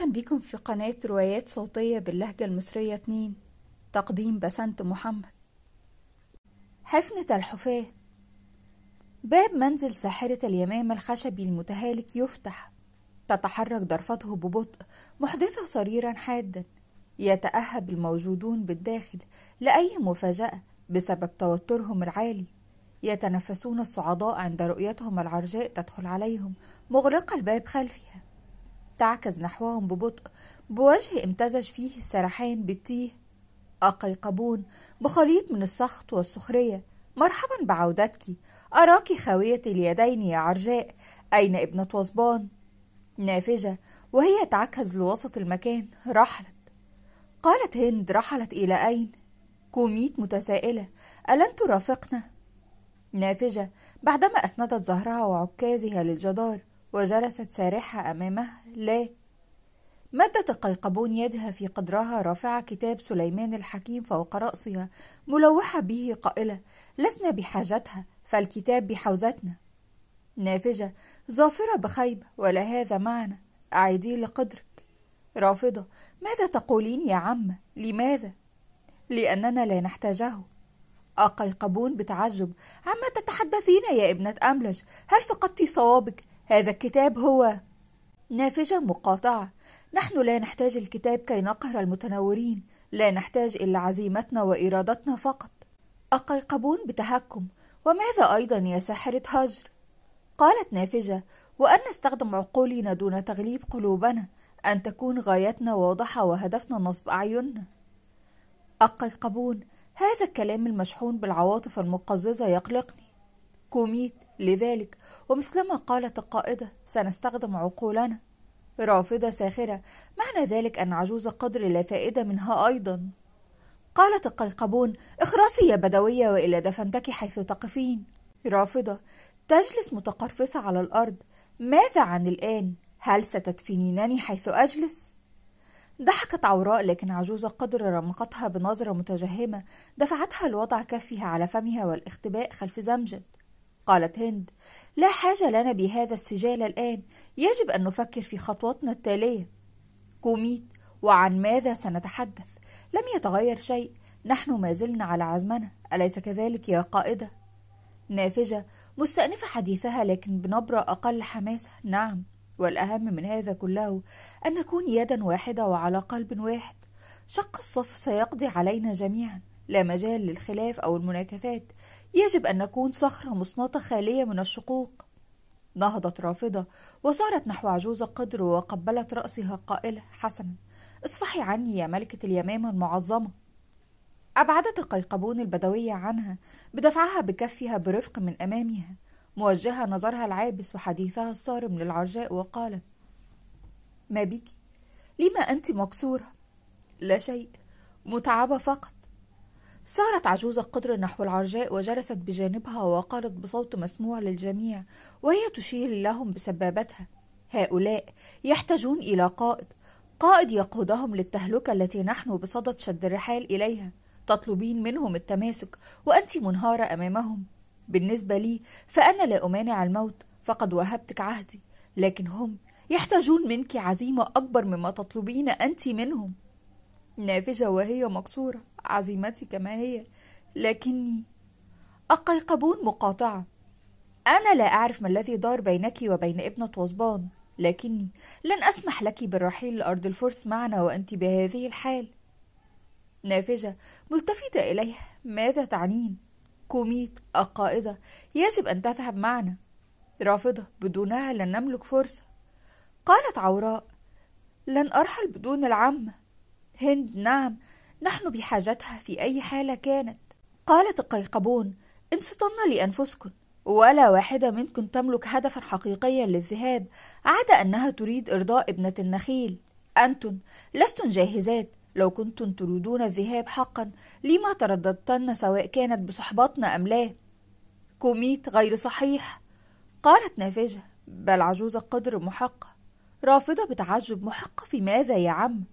أهلا بكم في قناة روايات صوتية باللهجة المصرية 2 تقديم بسنت محمد حفنة الحفاة باب منزل ساحرة اليمامة الخشبي المتهالك يفتح تتحرك ضرفته ببطء محدثة صريرا حادا يتأهب الموجودون بالداخل لأي مفاجأة بسبب توترهم العالي يتنفسون الصعداء عند رؤيتهم العرجاء تدخل عليهم مغلقة الباب خلفها تعكز نحوهم ببطء بوجه امتزج فيه السرحان بالتيه أقيقبون بخليط من السخط والسخرية مرحبا بعودتك أراك خاوية اليدين يا عرجاء أين ابنة وصبان نافجة وهي تعكز لوسط المكان رحلت قالت هند رحلت إلى أين كوميت متسائلة ألن ترافقنا نافجة بعدما أسندت ظهرها وعكازها للجدار وجلست سارحة أمامها لا مدت قيقبون يدها في قدرها رافعة كتاب سليمان الحكيم فوق رأسها ملوحة به قائلة لسنا بحاجتها فالكتاب بحوزتنا نافجة ظافرة بخيبة ولا هذا معنى أعيديه لقدرك رافضة ماذا تقولين يا عمة لماذا لأننا لا نحتاجه أقيقبون بتعجب عما تتحدثين يا ابنة أملج هل فقدت صوابك هذا الكتاب هو نافجة مقاطعة نحن لا نحتاج الكتاب كي نقهر المتنورين لا نحتاج إلا عزيمتنا وإرادتنا فقط أقيقبون بتهكم وماذا أيضا يا ساحرة هجر؟ قالت نافجة وأن نستخدم عقولنا دون تغليب قلوبنا أن تكون غايتنا واضحة وهدفنا نصب أعيننا أقيقبون هذا الكلام المشحون بالعواطف المقززة يقلقني كوميت لذلك ومثلما قالت القائدة سنستخدم عقولنا رافضة ساخرة معنى ذلك أن عجوز قدر لا فائدة منها أيضا قالت القيقبون اخرسي يا بدوية وإلا دفنتك حيث تقفين رافضة تجلس متقرفصة على الأرض ماذا عن الآن؟ هل ستدفنينني حيث أجلس؟ ضحكت عوراء لكن عجوز قدر رمقتها بنظرة متجهمة دفعتها لوضع كفها على فمها والاختباء خلف زمجد قالت هند لا حاجة لنا بهذا السجال الآن يجب أن نفكر في خطوتنا التالية كوميت وعن ماذا سنتحدث لم يتغير شيء نحن ما زلنا على عزمنا أليس كذلك يا قائدة؟ نافجة مستأنفة حديثها لكن بنبرة أقل حماسة نعم والأهم من هذا كله أن نكون يدا واحدة وعلى قلب واحد شق الصف سيقضي علينا جميعا لا مجال للخلاف أو المناكفات يجب أن نكون صخرة مصمتة خالية من الشقوق نهضت رافضة وسارت نحو عجوز قدر وقبلت رأسها قائلة حسنا اصفحي عني يا ملكة اليمامة المعظمة أبعدت القيقبون البدوية عنها بدفعها بكفها برفق من أمامها موجهة نظرها العابس وحديثها الصارم للعرجاء وقالت ما بك؟ لما أنت مكسورة؟ لا شيء متعبة فقط سارت عجوزة قدر نحو العرجاء وجلست بجانبها وقالت بصوت مسموع للجميع وهي تشير لهم بسبابتها هؤلاء يحتاجون إلى قائد قائد يقودهم للتهلكة التي نحن بصدد شد الرحال إليها تطلبين منهم التماسك وأنت منهارة أمامهم بالنسبة لي فأنا لا أمانع الموت فقد وهبتك عهدي لكن هم يحتاجون منك عزيمة أكبر مما تطلبين أنت منهم نافجة وهي مكسورة عزيمتي كما هي لكني القيقبون مقاطعة أنا لا أعرف ما الذي دار بينك وبين ابنة وصبان لكني لن أسمح لك بالرحيل لأرض الفرس معنا وأنت بهذه الحال نافجة ملتفتة إليه ماذا تعنين؟ كوميت القائدة يجب أن تذهب معنا رافضة بدونها لن نملك فرصة قالت عوراء لن أرحل بدون العمه هند نعم نحن بحاجتها في أي حالة كانت قالت القيقبون إن لأنفسكن ولا واحدة منكن تملك هدفا حقيقيا للذهاب عدا أنها تريد إرضاء ابنة النخيل أنتن لستن جاهزات لو كنتن تريدون الذهاب حقا لما ترددتن سواء كانت بصحبتنا أم لا كوميت غير صحيح قالت نافجة بل عجوز قدر محقة رافضة بتعجب محقة في ماذا يا عم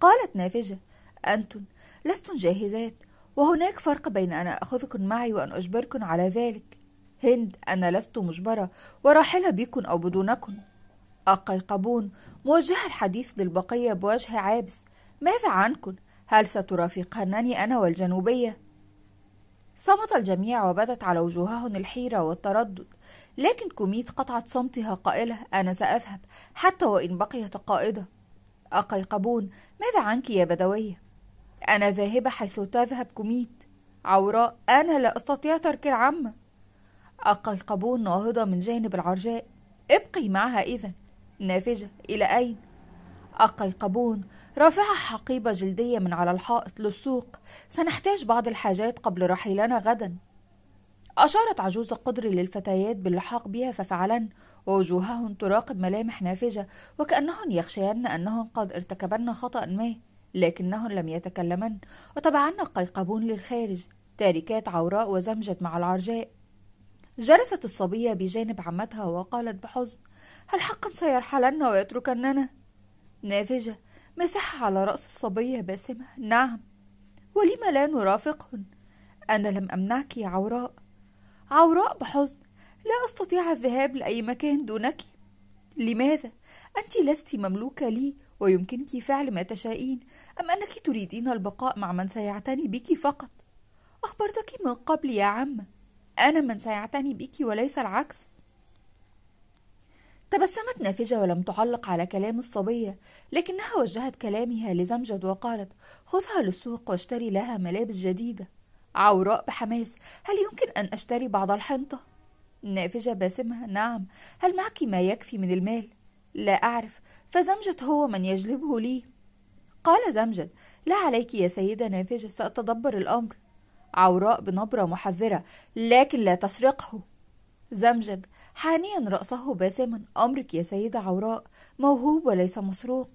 قالت نافجة أنتن لستن جاهزات وهناك فرق بين أن أخذكن معي وأن أجبركن على ذلك هند أنا لست مجبرة وراحلة بكن أو بدونكن القيقبون موجه الحديث للبقية بوجه عابس ماذا عنكن؟ هل سترافقنني أنا والجنوبية؟ صمت الجميع وبدت على وجوههن الحيرة والتردد لكن كوميت قطعت صمتها قائلة أنا سأذهب حتى وإن بقيت قائدة أقيقبون ماذا عنك يا بدوية؟ أنا ذاهبة حيث تذهب كميت عوراء أنا لا أستطيع ترك العمة أقيقبون ناهضة من جانب العرجاء ابقي معها إذا نافجة إلى أين؟ أقيقبون رافعة حقيبة جلدية من على الحائط للسوق سنحتاج بعض الحاجات قبل رحيلنا غدا أشارت عجوز القدر للفتيات باللحاق بها ففعلن ووجوههن تراقب ملامح نافجة وكأنهن يخشين أنهن قد ارتكبن خطأ ما لكنهن لم يتكلمن وتبعن قيقبون للخارج تاركات عوراء وزمجت مع العرجاء جلست الصبية بجانب عمتها وقالت بحزن هل حقا سيرحلن ويتركننا نافجة مسح على رأس الصبية باسمة نعم ولم لا نرافقهن أنا لم أمنعك يا عوراء عوراء بحزن لا أستطيع الذهاب لأي مكان دونك لماذا؟ أنت لست مملوكة لي ويمكنك فعل ما تشائين أم أنك تريدين البقاء مع من سيعتني بك فقط؟ أخبرتك من قبل يا عم أنا من سيعتني بك وليس العكس تبسمت نافجة ولم تعلق على كلام الصبية لكنها وجهت كلامها لزمجد وقالت خذها للسوق واشتري لها ملابس جديدة عوراء بحماس هل يمكن أن أشتري بعض الحنطة؟ نافجة باسمة نعم هل معك ما يكفي من المال؟ لا أعرف فزمجد هو من يجلبه لي قال زمجد لا عليك يا سيدة نافجة سأتدبر الأمر عوراء بنبرة محذرة لكن لا تسرقه زمجد حانيا رأسه باسما أمرك يا سيدة عوراء موهوب وليس مسروق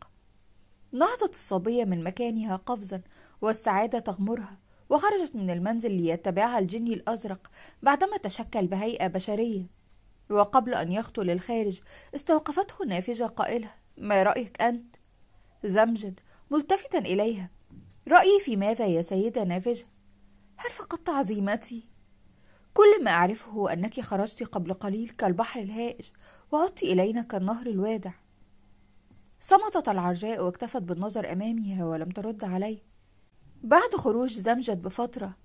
نهضت الصبية من مكانها قفزا والسعادة تغمرها وخرجت من المنزل ليتبعها الجني الأزرق بعدما تشكل بهيئة بشرية وقبل أن يخطو للخارج استوقفته نافجة قائلة ما رأيك أنت؟ زمجد ملتفتا إليها رأيي في ماذا يا سيدة نافجة؟ هل فقدت عزيمتي؟ كل ما أعرفه هو أنك خرجت قبل قليل كالبحر الهائج وعدت إلينا كالنهر الوادع صمتت العرجاء واكتفت بالنظر أمامها ولم ترد عليه بعد خروج زمجد بفترة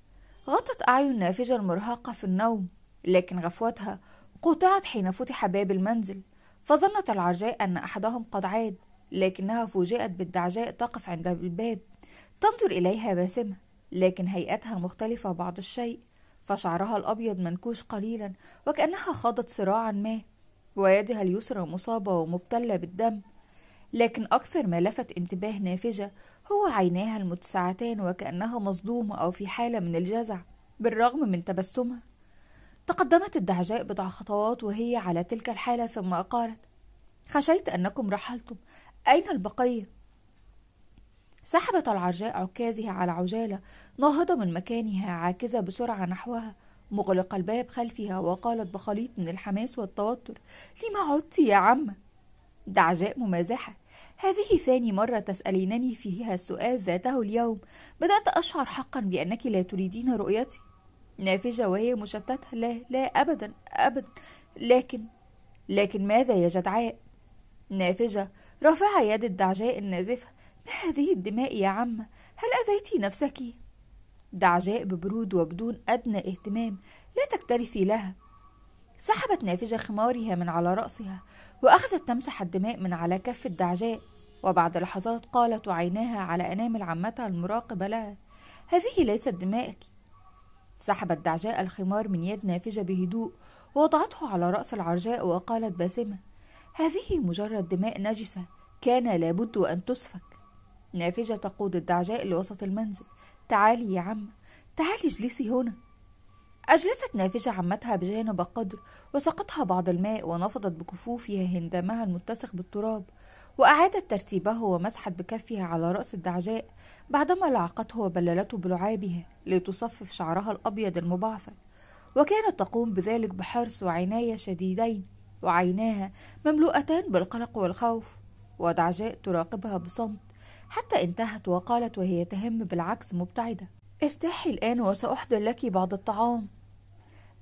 غطت أعين نافجة المرهقة في النوم لكن غفوتها قطعت حين فتح باب المنزل فظنت العرجاء أن أحدهم قد عاد لكنها فوجئت بالدعجاء تقف عند الباب تنظر إليها باسمة لكن هيئتها مختلفة بعض الشيء فشعرها الأبيض منكوش قليلا وكأنها خاضت صراعا ما ويدها اليسرى مصابة ومبتلة بالدم لكن أكثر ما لفت انتباه نافجة هو عيناها المتسعتان وكأنها مصدومة أو في حالة من الجزع بالرغم من تبسمها تقدمت الدعجاء بضع خطوات وهي على تلك الحالة ثم قالت خشيت أنكم رحلتم أين البقية؟ سحبت العرجاء عكازها على عجالة ناهضة من مكانها عاكزة بسرعة نحوها مغلقة الباب خلفها وقالت بخليط من الحماس والتوتر لما عدت يا عمه دعجاء ممازحة هذه ثاني مرة تسألينني فيها السؤال ذاته اليوم بدأت أشعر حقا بأنك لا تريدين رؤيتي نافجة وهي مشتتة لا لا أبدا أبدا لكن لكن ماذا يا جدعاء نافجة رافعة يد الدعجاء النازفة ما هذه الدماء يا عمة هل أذيتي نفسك دعجاء ببرود وبدون أدنى اهتمام لا تكترثي لها سحبت نافجة خمارها من على رأسها وأخذت تمسح الدماء من على كف الدعجاء وبعد لحظات قالت وعيناها على أنامل عمتها المراقبة لها هذه ليست دمائك سحبت دعجاء الخمار من يد نافجة بهدوء ووضعته على رأس العرجاء وقالت باسمة هذه مجرد دماء نجسة كان لابد أن تسفك نافجة تقود الدعجاء لوسط المنزل تعالي يا عم تعالي اجلسي هنا أجلست نافجة عمتها بجانب قدر وسقطها بعض الماء ونفضت بكفوفها هندامها المتسخ بالتراب وأعادت ترتيبه ومسحت بكفها على رأس الدعجاء بعدما لعقته وبللته بلعابها لتصفف شعرها الأبيض المبعثر وكانت تقوم بذلك بحرص وعناية شديدين وعيناها مملوءتان بالقلق والخوف ودعجاء تراقبها بصمت حتى انتهت وقالت وهي تهم بالعكس مبتعدة ارتاحي الآن وسأحضر لك بعض الطعام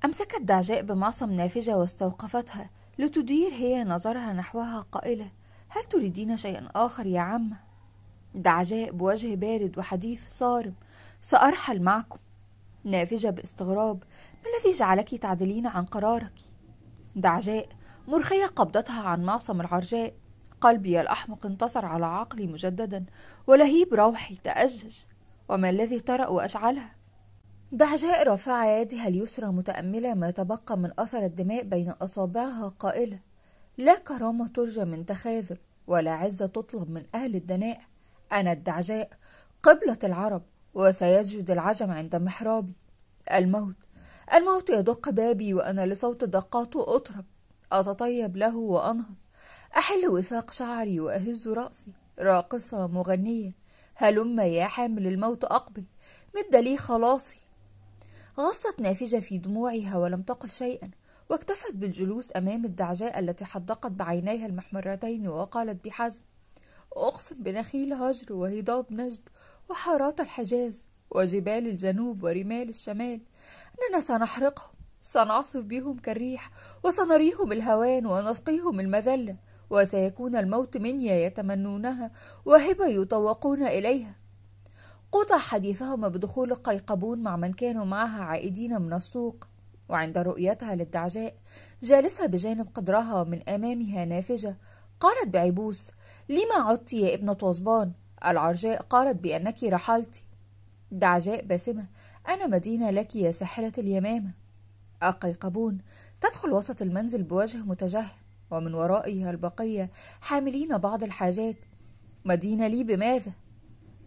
أمسكت دعجاء بمعصم نافجة واستوقفتها لتدير هي نظرها نحوها قائلة هل تريدين شيئا آخر يا عم؟ دعجاء بوجه بارد وحديث صارم سأرحل معكم نافجة باستغراب ما الذي جعلك تعدلين عن قرارك؟ دعجاء مرخية قبضتها عن معصم العرجاء قلبي الأحمق انتصر على عقلي مجددا ولهيب روحي تأجج وما الذي طرأ وأشعلها دهشاء رفع يدها اليسرى متأملة ما تبقى من أثر الدماء بين أصابعها قائلة لا كرامة ترجى من تخاذل ولا عزة تطلب من أهل الدناء أنا الدعجاء قبلة العرب وسيسجد العجم عند محرابي الموت الموت يدق بابي وأنا لصوت دقاته أطرب أتطيب له وأنهض أحل وثاق شعري وأهز رأسي راقصة مغنية هلم يا حامل الموت أقبل مد لي خلاصي غصت نافجة في دموعها ولم تقل شيئا واكتفت بالجلوس أمام الدعجاء التي حدقت بعينيها المحمرتين وقالت بحزم أقسم بنخيل هجر وهضاب نجد وحارات الحجاز وجبال الجنوب ورمال الشمال أننا سنحرقهم سنعصف بهم كالريح وسنريهم الهوان ونسقيهم المذلة وسيكون الموت منيا يتمنونها وهبة يطوقون إليها قطع حديثهما بدخول قيقبون مع من كانوا معها عائدين من السوق وعند رؤيتها للدعجاء جالسة بجانب قدرها من أمامها نافجة قالت بعبوس لما عدت يا ابنة وزبان العرجاء قالت بأنك رحلت دعجاء باسمة أنا مدينة لك يا ساحرة اليمامة القيقبون تدخل وسط المنزل بوجه متجهم ومن ورائها البقية حاملين بعض الحاجات مدينة لي بماذا؟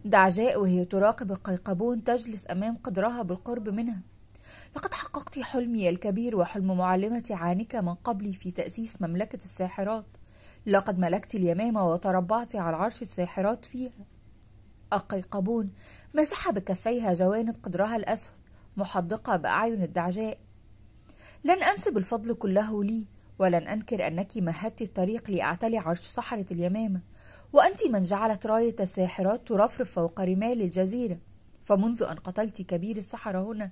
دعجاء وهي تراقب القيقبون تجلس أمام قدرها بالقرب منها لقد حققت حلمي الكبير وحلم معلمتي عانكة من قبلي في تأسيس مملكة الساحرات لقد ملكت اليمامة وتربعت على عرش الساحرات فيها القيقبون مسح بكفيها جوانب قدرها الأسود محدقة بأعين الدعجاء لن أنسب الفضل كله لي ولن أنكر أنك مهدت الطريق لأعتلي عرش صحرة اليمامة وأنت من جعلت راية الساحرات ترفرف فوق رمال الجزيرة فمنذ أن قتلت كبير السحرة هنا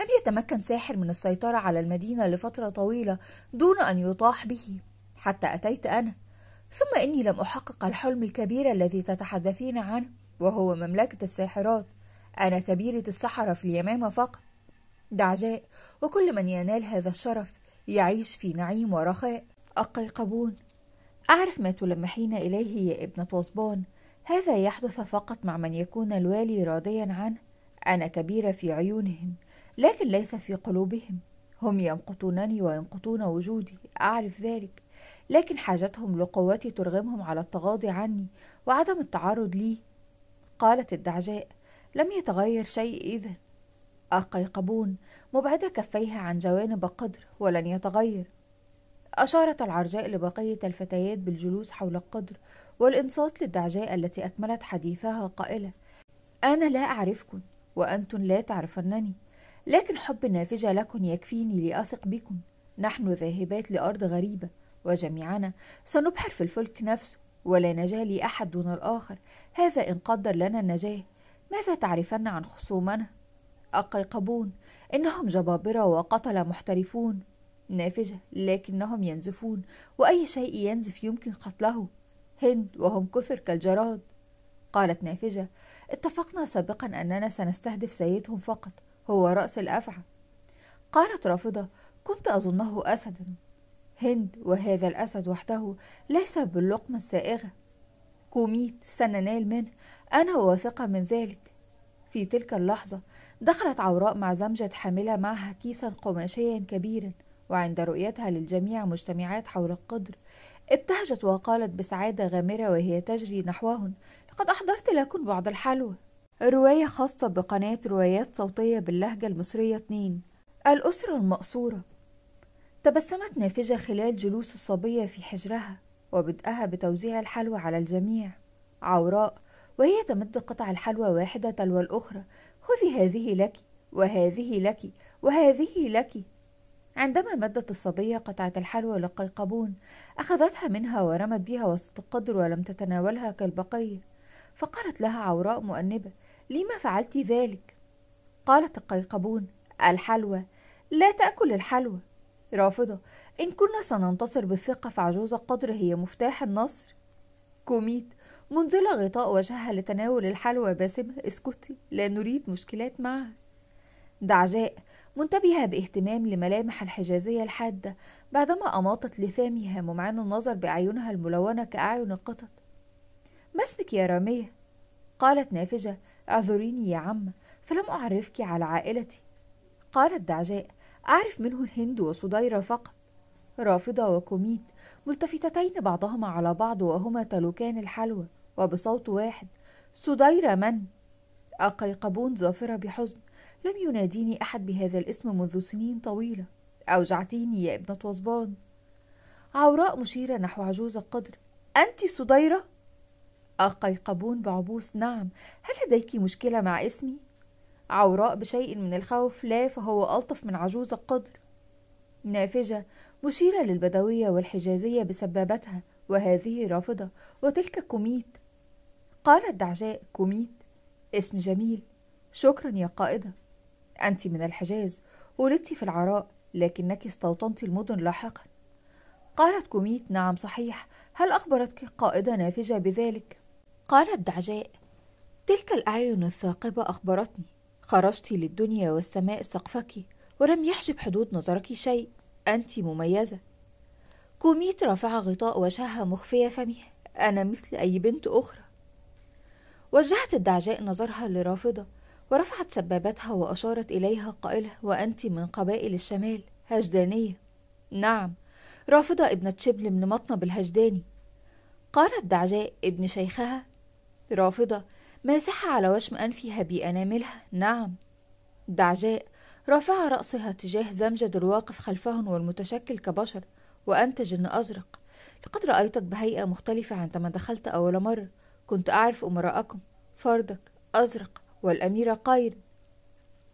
لم يتمكن ساحر من السيطرة على المدينة لفترة طويلة دون أن يطاح به حتى أتيت أنا ثم إني لم أحقق الحلم الكبير الذي تتحدثين عنه وهو مملكة الساحرات أنا كبيرة السحرة في اليمامة فقط دعجاء وكل من ينال هذا الشرف يعيش في نعيم ورخاء القيقبون أعرف ما تلمحين إليه يا ابنة وصبان هذا يحدث فقط مع من يكون الوالي راضيا عنه أنا كبيرة في عيونهم لكن ليس في قلوبهم هم يمقتونني ويمقتون وجودي أعرف ذلك لكن حاجتهم لقوتي ترغمهم على التغاضي عني وعدم التعرض لي قالت الدعجاء لم يتغير شيء إذا أقيقبون مبعدة كفيها عن جوانب قدر ولن يتغير أشارت العرجاء لبقية الفتيات بالجلوس حول القدر والإنصات للدعجاء التي أكملت حديثها قائلة أنا لا أعرفكن وأنتن لا تعرفنني لكن حب النافجة لكن يكفيني لأثق بكم، نحن ذاهبات لأرض غريبة وجميعنا سنبحر في الفلك نفسه ولا نجاة لأحد دون الآخر هذا إن قدر لنا النجاة ماذا تعرفن عن خصومنا؟ القيقبون إنهم جبابرة وقتلة محترفون نافجة لكنهم ينزفون وأي شيء ينزف يمكن قتله هند وهم كثر كالجراد قالت نافجة اتفقنا سابقا أننا سنستهدف سيدهم فقط هو رأس الأفعى قالت رافضة كنت أظنه أسدا هند وهذا الأسد وحده ليس باللقمة السائغة كوميت سننال منه أنا واثقة من ذلك في تلك اللحظة دخلت عوراء مع زمجة حاملة معها كيسا قماشيا كبيرا وعند رؤيتها للجميع مجتمعات حول القدر ابتهجت وقالت بسعادة غامرة وهي تجري نحوهن لقد أحضرت لكم بعض الحلوى رواية خاصة بقناة روايات صوتية باللهجة المصرية 2 الأسرة المقصورة تبسمت نافجة خلال جلوس الصبية في حجرها وبدأها بتوزيع الحلوى على الجميع عوراء وهي تمد قطع الحلوى واحدة تلو الأخرى خذي هذه لك وهذه لك وهذه لك عندما مدت الصبية قطعة الحلوى لقيقبون أخذتها منها ورمت بها وسط القدر ولم تتناولها كالبقية فقالت لها عوراء مؤنبة لما فعلت ذلك قالت القيقبون الحلوى لا تأكل الحلوى رافضة إن كنا سننتصر بالثقة فعجوز القدر هي مفتاح النصر كوميت منزلة غطاء وجهها لتناول الحلوى باسمة اسكتي لا نريد مشكلات معها دعجاء منتبهة باهتمام لملامح الحجازية الحادة بعدما أماطت لثامها ممعن النظر بأعينها الملونة كأعين القطط ما اسمك يا رامية؟ قالت نافجة اعذريني يا عم فلم أعرفك على عائلتي قالت دعجاء أعرف منه الهند وصديرة فقط رافضة وكوميد ملتفتتين بعضهما على بعض وهما تلوكان الحلوى وبصوت واحد صديرة من؟ أقيقبون ظافرة بحزن لم يناديني أحد بهذا الاسم منذ سنين طويلة أوجعتيني يا ابنة وصبان عوراء مشيرة نحو عجوز القدر أنت صديرة؟ أقيقبون بعبوس نعم هل لديك مشكلة مع اسمي؟ عوراء بشيء من الخوف لا فهو ألطف من عجوز القدر نافجة مشيرة للبدوية والحجازية بسبابتها وهذه رافضة وتلك كوميت قالت دعجاء كوميت اسم جميل شكرا يا قائدة أنت من الحجاز ولدت في العراء لكنك استوطنت المدن لاحقا قالت كوميت نعم صحيح هل أخبرتك قائدة نافجة بذلك؟ قالت دعجاء تلك الأعين الثاقبة أخبرتني خرجت للدنيا والسماء سقفك ولم يحجب حدود نظرك شيء أنت مميزة كوميت رفع غطاء وجهها مخفية فمها أنا مثل أي بنت أخرى وجهت الدعجاء نظرها لرافضة ورفعت سبابتها وأشارت إليها قائلة وأنت من قبائل الشمال هجدانية نعم رافضة ابنة شبل من مطنب الهجداني قالت دعجاء ابن شيخها رافضة ماسحة على وشم أنفها بأناملها نعم دعجاء رافعة رأسها تجاه زمجد الواقف خلفهم والمتشكل كبشر وأنت جن أزرق لقد رأيتك بهيئة مختلفة عندما دخلت أول مرة كنت أعرف أمراءكم فردك أزرق والأميرة قايل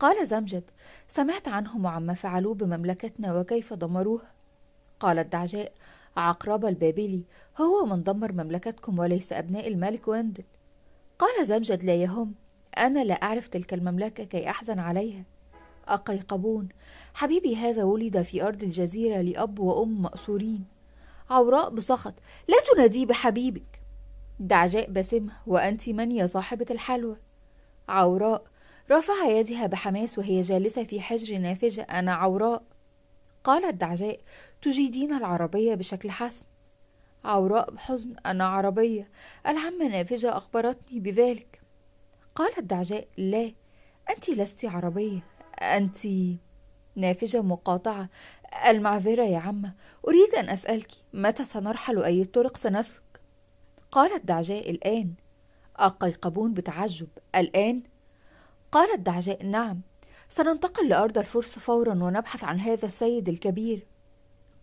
قال زمجد سمعت عنهم وعما فعلوه بمملكتنا وكيف دمروها قال الدعجاء عقرب البابلي هو من دمر مملكتكم وليس أبناء الملك وندل قال زمجد لا يهم أنا لا أعرف تلك المملكة كي أحزن عليها أقيقبون حبيبي هذا ولد في أرض الجزيرة لأب وأم مأسورين عوراء بسخط لا تناديه بحبيبك دعجاء بسمه وأنت من يا صاحبة الحلوى عوراء رفع يدها بحماس وهي جالسة في حجر نافجة أنا عوراء قالت دعجاء تجيدين العربية بشكل حسن عوراء بحزن أنا عربية العمة نافجة أخبرتني بذلك قالت دعجاء لا أنت لست عربية أنت نافجة مقاطعة المعذرة يا عمة أريد أن أسألك متى سنرحل أي الطرق سنسلك قالت دعجاء الآن القيقبون بتعجب الآن قالت دعجاء نعم سننتقل لأرض الفرس فورا ونبحث عن هذا السيد الكبير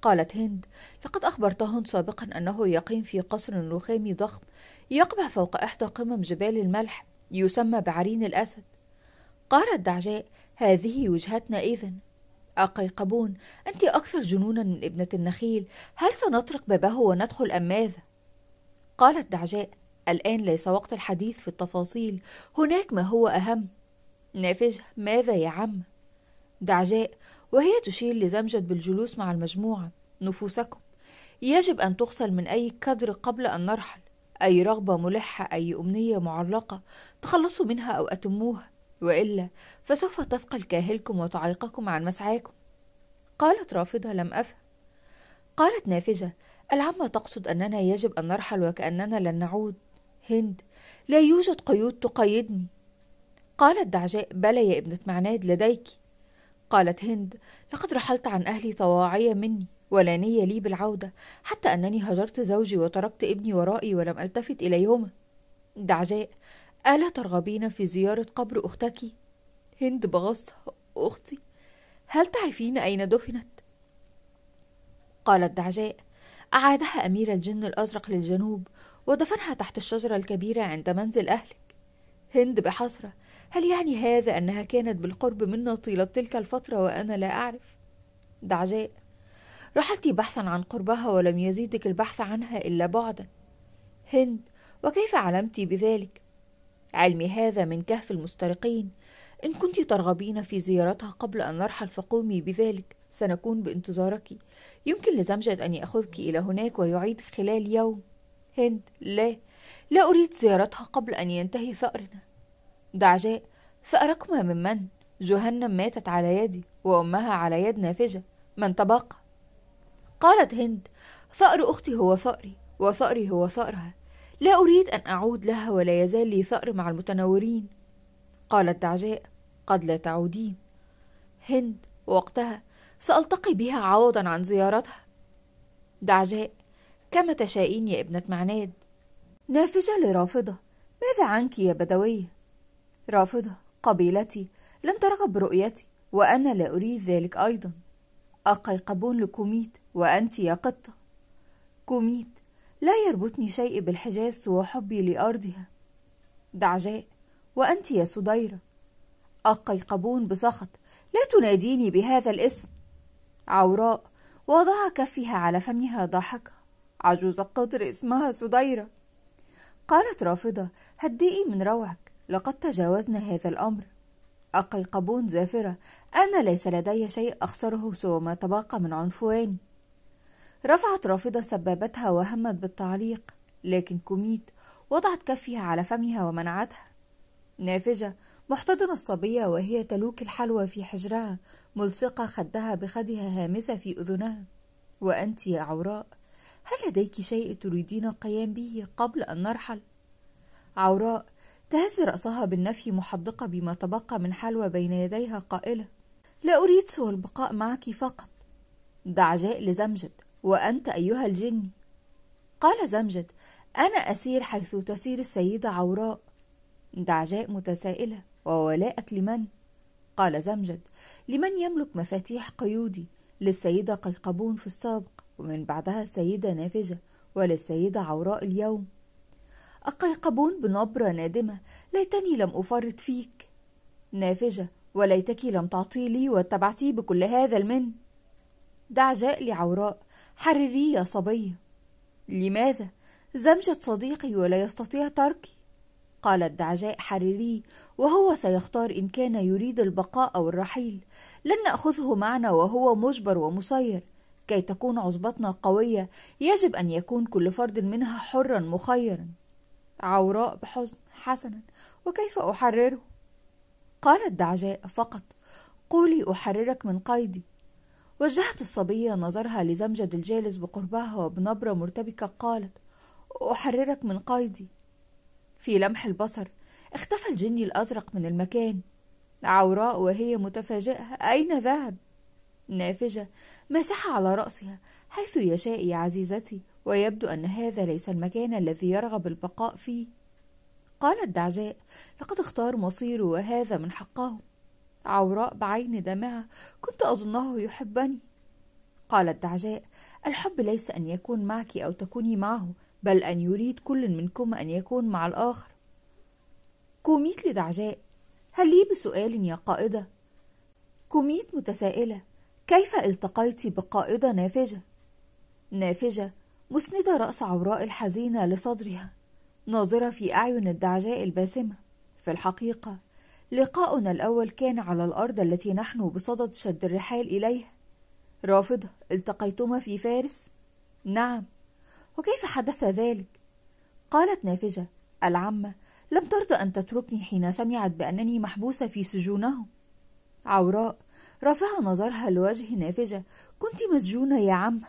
قالت هند لقد أخبرتهن سابقا أنه يقيم في قصر رخامي ضخم يقبع فوق إحدى قمم جبال الملح يسمى بعرين الأسد قالت دعجاء هذه وجهتنا إذن أقيقبون أنت أكثر جنونا من ابنة النخيل هل سنطرق بابه وندخل أم ماذا؟ قالت دعجاء الآن ليس وقت الحديث في التفاصيل هناك ما هو أهم نافجة ماذا يا عم؟ دعجاء وهي تشير لزمجد بالجلوس مع المجموعة نفوسكم يجب أن تغسل من أي كدر قبل أن نرحل أي رغبة ملحة أي أمنية معلقة تخلصوا منها أو أتموها وإلا فسوف تثقل كاهلكم وتعيقكم عن مسعاكم قالت رافضة لم أفهم قالت نافجة العمة تقصد أننا يجب أن نرحل وكأننا لن نعود هند لا يوجد قيود تقيدني قالت دعجاء بلى يا ابنة معناد لديك قالت هند لقد رحلت عن أهلي طواعية مني ولا نية لي بالعودة حتى أنني هجرت زوجي وتركت ابني ورائي ولم ألتفت إليهما دعجاء ألا ترغبين في زيارة قبر أختك؟ هند بغص أختي هل تعرفين أين دفنت؟ قالت دعجاء أعادها أمير الجن الأزرق للجنوب ودفنها تحت الشجرة الكبيرة عند منزل أهلك هند بحسرة هل يعني هذا أنها كانت بالقرب منا طيلة تلك الفترة وأنا لا أعرف؟ دعجاء رحلت بحثا عن قربها ولم يزيدك البحث عنها إلا بعدا هند وكيف علمت بذلك؟ علمي هذا من كهف المسترقين إن كنت ترغبين في زيارتها قبل أن نرحل فقومي بذلك سنكون بانتظارك يمكن لزمجد أن يأخذك إلى هناك ويعيدك خلال يوم هند لا لا أريد زيارتها قبل أن ينتهي ثأرنا دعجاء ثأركما من من؟ جهنم ماتت على يدي وأمها على يد نافجة من تبقى؟ قالت هند ثأر أختي هو ثأري وثأري هو ثأرها لا أريد أن أعود لها ولا يزال لي ثأر مع المتنورين قالت دعجاء قد لا تعودين هند وقتها سألتقي بها عوضا عن زيارتها دعجاء كما تشائين يا ابنة معناد نافجة لرافضة ماذا عنك يا بدوية؟ رافضة قبيلتي لم ترغب برؤيتي وأنا لا أريد ذلك أيضا أقيقبون لكوميت وأنت يا قطة كوميت لا يربطني شيء بالحجاز سوى حبي لأرضها دعجاء وأنت يا سديرة أقيقبون بسخط لا تناديني بهذا الاسم عوراء وضع كفها على فمها ضاحكة عجوز القطر اسمها سديرة قالت رافضة هدئي من روعك لقد تجاوزنا هذا الأمر أقيقبون زافرة أنا ليس لدي شيء أخسره سوى ما تبقى من عنفواني رفعت رافضة سبابتها وهمت بالتعليق لكن كوميت وضعت كفها على فمها ومنعتها نافجة محتضنة الصبية وهي تلوك الحلوى في حجرها ملصقة خدها بخدها هامسة في أذنها وأنت يا عوراء هل لديك شيء تريدين القيام به قبل أن نرحل؟ عوراء تهز رأسها بالنفي محدقة بما تبقى من حلوى بين يديها قائلة لا أريد سوى البقاء معك فقط دع جاء لزمجد وأنت أيها الجن قال زمجد أنا أسير حيث تسير السيدة عوراء دعجاء متسائلة وولاءك لمن؟ قال زمجد لمن يملك مفاتيح قيودي للسيدة قيقبون في السابق ومن بعدها السيدة نافجة وللسيدة عوراء اليوم أقيقبون بنبرة نادمة ليتني لم أفرط فيك نافجة وليتك لم تعطي لي واتبعتي بكل هذا المن دع جاء لعوراء حرري يا صبية لماذا؟ زمجة صديقي ولا يستطيع تركي قالت دعجاء حريري وهو سيختار إن كان يريد البقاء أو الرحيل لن نأخذه معنا وهو مجبر ومسير كي تكون عصبتنا قوية يجب أن يكون كل فرد منها حرا مخيرا عوراء بحزن حسنا وكيف أحرره؟ قالت دعجاء فقط قولي أحررك من قيدي وجهت الصبية نظرها لزمجد الجالس بقربها وبنبرة مرتبكة قالت أحررك من قيدي في لمح البصر اختفى الجني الأزرق من المكان عوراء وهي متفاجئة أين ذهب؟ نافجة ماسحة على رأسها حيث يشاء يا عزيزتي ويبدو أن هذا ليس المكان الذي يرغب البقاء فيه قالت دعجاء لقد اختار مصيره وهذا من حقه عوراء بعين دامعة كنت أظنه يحبني قالت دعجاء الحب ليس أن يكون معك أو تكوني معه بل أن يريد كل منكما أن يكون مع الآخر كوميت لدعجاء هل لي بسؤال يا قائدة؟ كوميت متسائلة كيف التقيت بقائدة نافجة؟ نافجة مسندة رأس عوراء الحزينة لصدرها ناظرة في أعين الدعجاء الباسمة في الحقيقة لقاؤنا الأول كان على الأرض التي نحن بصدد شد الرحال إليها رافضة التقيتما في فارس؟ نعم وكيف حدث ذلك؟ قالت نافجة العمة لم ترضى أن تتركني حين سمعت بأنني محبوسة في سجونهم عوراء رفع نظرها لوجه نافجة كنت مسجونة يا عم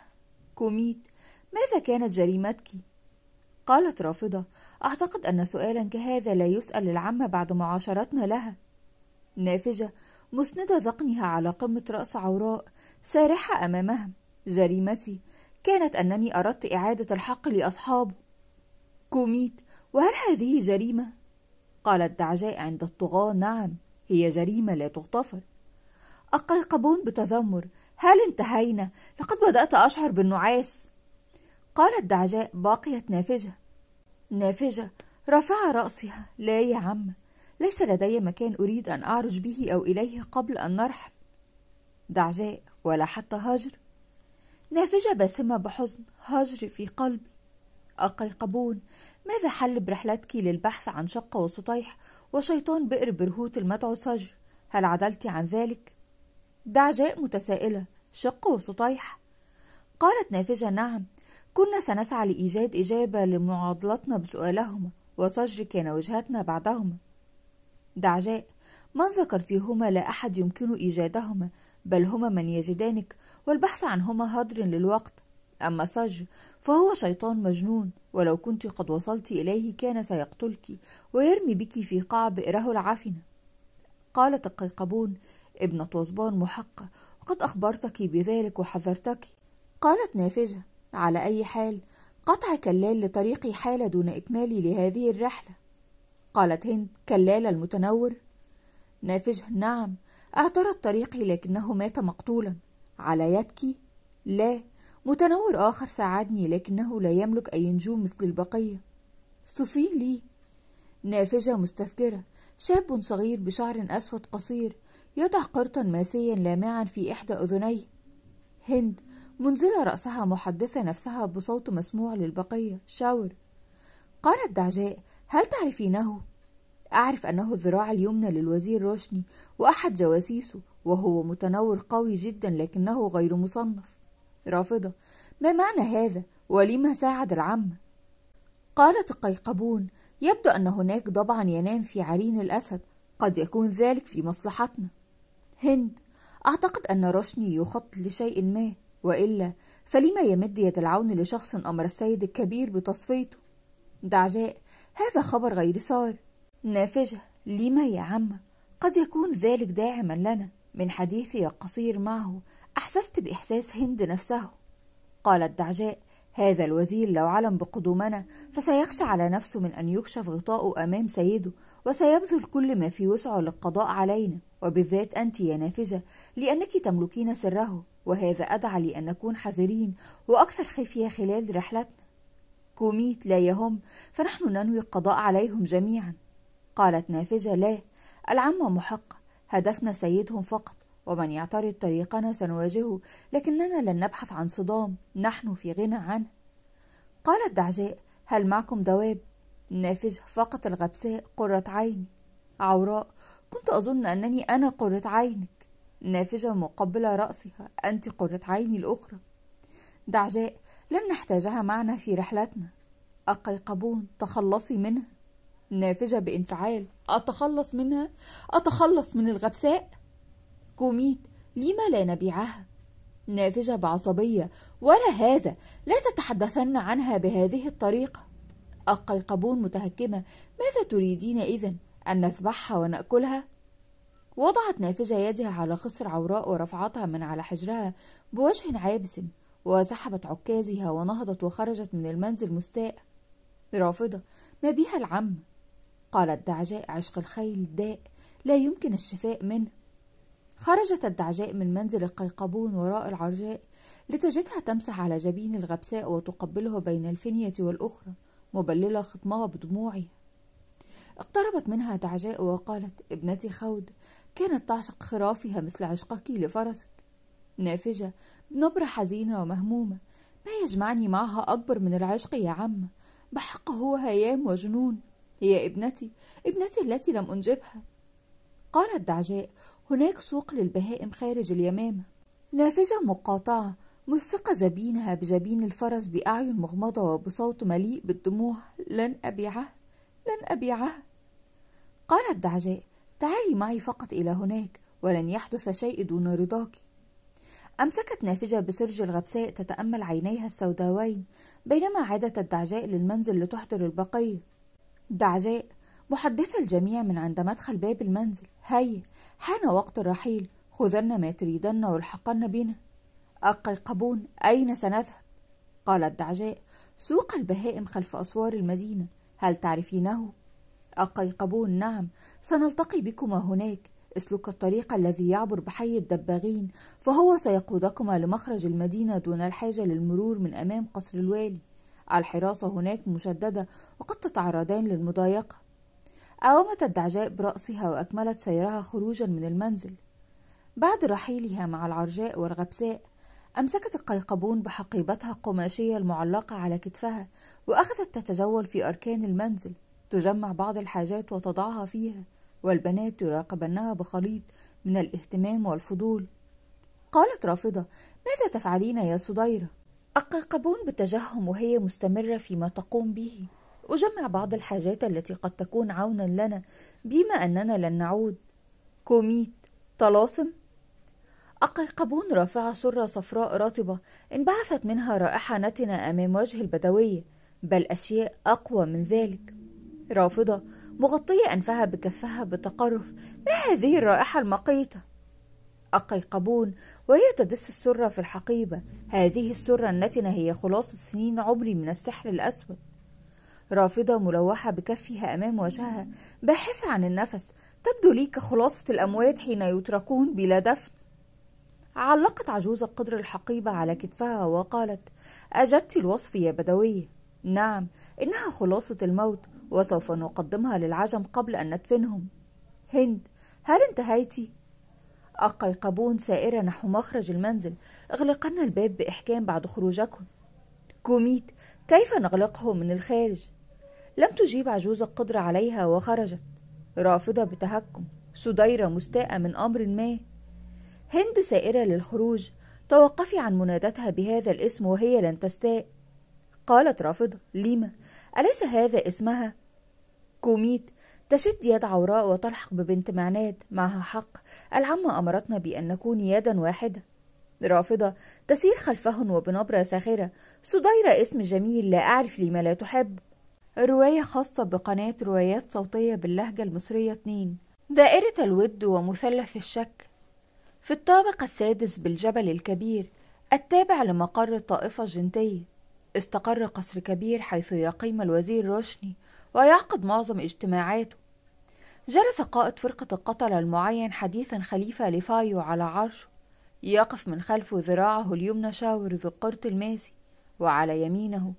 كوميت ماذا كانت جريمتك؟ قالت رافضة أعتقد أن سؤالا كهذا لا يسأل العمة بعد معاشرتنا لها نافجة مسندة ذقنها على قمة رأس عوراء سارحة أمامها جريمتي كانت أنني أردت إعادة الحق لأصحابه كوميت وهل هذه جريمة؟ قالت دعجاء عند الطغاة نعم هي جريمة لا تغتفر القيقبون بتذمر هل انتهينا لقد بدأت أشعر بالنعاس قالت دعجاء بقيت نافجة نافجة رفع رأسها لا يا عم ليس لدي مكان أريد أن أعرج به أو إليه قبل أن نرحل دعجاء ولا حتى هجر نافجة باسمة بحزن هجر في قلبي القيقبون ماذا حل برحلتك للبحث عن شقة وسطيح وشيطان بئر برهوت المدعو سجر هل عدلت عن ذلك؟ دعجاء متسائلة شق وسطيح قالت نافجة نعم كنا سنسعى لإيجاد إجابة لمعاضلتنا بسؤالهما وصجر كان وجهتنا بعدهما دعجاء من ذكرتيهما لا أحد يمكن إيجادهما بل هما من يجدانك والبحث عنهما هدر للوقت أما صجر فهو شيطان مجنون ولو كنت قد وصلت إليه كان سيقتلك ويرمي بك في قاع بئره العفنة قالت القيقبون ابنة وصبان محقة وقد أخبرتك بذلك وحذرتك قالت نافذة على أي حال قطع كلال لطريقي حالة دون إكمالي لهذه الرحلة قالت هند كلال المتنور نافجة نعم اعترض طريقي لكنه مات مقتولا على يدك لا متنور آخر ساعدني لكنه لا يملك أي نجوم مثل البقية صفي لي نافجة مستثجرة شاب صغير بشعر أسود قصير يضع قرطا ماسيا لامعا في إحدى أذنيه هند منزلة رأسها محدثة نفسها بصوت مسموع للبقية شاور قالت دعجاء هل تعرفينه؟ أعرف أنه الذراع اليمنى للوزير روشني وأحد جواسيسه وهو متنور قوي جدا لكنه غير مصنف رافضة ما معنى هذا؟ ولما ساعد العم؟ قالت القيقبون يبدو أن هناك ضبعا ينام في عرين الأسد قد يكون ذلك في مصلحتنا هند أعتقد أن رشني يخطط لشيء ما وإلا فلما يمد يد العون لشخص أمر السيد الكبير بتصفيته دعجاء هذا خبر غير سار نافجة لما يا عم قد يكون ذلك داعما لنا من حديثي القصير معه أحسست بإحساس هند نفسه قالت دعجاء هذا الوزير لو علم بقدومنا فسيخشى على نفسه من أن يكشف غطاءه أمام سيده وسيبذل كل ما في وسعه للقضاء علينا وبالذات أنت يا نافجة لأنك تملكين سره وهذا أدعى لأن نكون حذرين وأكثر خفية خلال رحلتنا كوميت لا يهم فنحن ننوي القضاء عليهم جميعا قالت نافجة لا العمة محقة هدفنا سيدهم فقط ومن يعترض طريقنا سنواجهه لكننا لن نبحث عن صدام نحن في غنى عنه قالت دعجاء هل معكم دواب نافجة فقط الغبساء قرة عيني عوراء كنت أظن أنني أنا قرة عينك نافجة مقبلة رأسها أنت قرة عيني الأخرى دعجاء لن نحتاجها معنا في رحلتنا القيقبون تخلصي منها نافجة بانفعال أتخلص منها أتخلص من الغبساء كوميت لما لا نبيعها نافجة بعصبية ولا هذا لا تتحدثن عنها بهذه الطريقة القيقبون متهكمة ماذا تريدين إذن أن نذبحها ونأكلها؟ وضعت نافجة يدها على خصر عوراء ورفعتها من على حجرها بوجه عابس وسحبت عكازها ونهضت وخرجت من المنزل مستاء رافضة ما بها العم قالت دعجاء عشق الخيل داء لا يمكن الشفاء منه خرجت الدعجاء من منزل القيقبون وراء العرجاء لتجدها تمسح على جبين الغبساء وتقبله بين الفنية والأخرى مبللة خطمها بدموعها اقتربت منها دعجاء وقالت ابنتي خود كانت تعشق خرافها مثل عشقك لفرسك نافجة بنبرة حزينة ومهمومة ما يجمعني معها أكبر من العشق يا عم بحق هو هيام وجنون هي ابنتي ابنتي التي لم أنجبها قالت دعجاء هناك سوق للبهائم خارج اليمامة نافذة مقاطعة ملصقة جبينها بجبين الفرس بأعين مغمضة وبصوت مليء بالدموع لن أبيعه لن أبيعه قالت دعجاء تعالي معي فقط إلى هناك ولن يحدث شيء دون رضاك أمسكت نافجة بسرج الغبساء تتأمل عينيها السوداوين بينما عادت الدعجاء للمنزل لتحضر البقية دعجاء محدثة الجميع من عند مدخل باب المنزل هيا حان وقت الرحيل خذن ما تريدن والحقن بنا القيقبون أين سنذهب؟ قال الدعجاء سوق البهائم خلف أسوار المدينة هل تعرفينه؟ القيقبون نعم سنلتقي بكما هناك اسلك الطريق الذي يعبر بحي الدباغين فهو سيقودكما لمخرج المدينة دون الحاجة للمرور من أمام قصر الوالي الحراسة هناك مشددة وقد تتعرضان للمضايقة أومت الدعجاء برأسها وأكملت سيرها خروجا من المنزل بعد رحيلها مع العرجاء والغبساء أمسكت القيقبون بحقيبتها القماشية المعلقة على كتفها وأخذت تتجول في أركان المنزل تجمع بعض الحاجات وتضعها فيها والبنات يراقبنها بخليط من الاهتمام والفضول قالت رافضة ماذا تفعلين يا صديرة؟ القيقبون بتجهم وهي مستمرة فيما تقوم به أجمع بعض الحاجات التي قد تكون عونا لنا بما أننا لن نعود كوميت طلاسم أقيقبون رافعة سرة صفراء رطبة انبعثت منها رائحة نتنة أمام وجه البدوية بل أشياء أقوى من ذلك رافضة مغطية أنفها بكفها بتقرف ما هذه الرائحة المقيتة أقيقبون وهي تدس السرة في الحقيبة هذه السرة النتنة هي خلاصة سنين عمري من السحر الأسود رافضة ملوحة بكفها أمام وجهها باحثة عن النفس تبدو لي كخلاصة الأموات حين يتركون بلا دفن علقت عجوز قدر الحقيبة على كتفها وقالت أجدت الوصف يا بدوية نعم إنها خلاصة الموت وسوف نقدمها للعجم قبل أن ندفنهم هند هل انتهيتي؟ القيقبون سائرة نحو مخرج المنزل اغلقن الباب بإحكام بعد خروجكم كوميت كيف نغلقه من الخارج؟ لم تجيب عجوز القدر عليها وخرجت رافضة بتهكم سديرة مستاءة من أمر ما هند سائرة للخروج توقفي عن منادتها بهذا الاسم وهي لن تستاء قالت رافضة ليما أليس هذا اسمها؟ كوميت تشد يد عوراء وتلحق ببنت معناد معها حق العمة أمرتنا بأن نكون يدا واحدة رافضة تسير خلفهن وبنبرة ساخرة سديرة اسم جميل لا أعرف لما لا تحبه رواية خاصة بقناة روايات صوتية باللهجة المصرية 2 دائرة الود ومثلث الشك في الطابق السادس بالجبل الكبير التابع لمقر الطائفة الجنتية استقر قصر كبير حيث يقيم الوزير روشني ويعقد معظم اجتماعاته جلس قائد فرقة القتلة المعين حديثا خليفة لفايو على عرشه يقف من خلفه ذراعه اليمنى شاور ذو القرط الماسي وعلى يمينه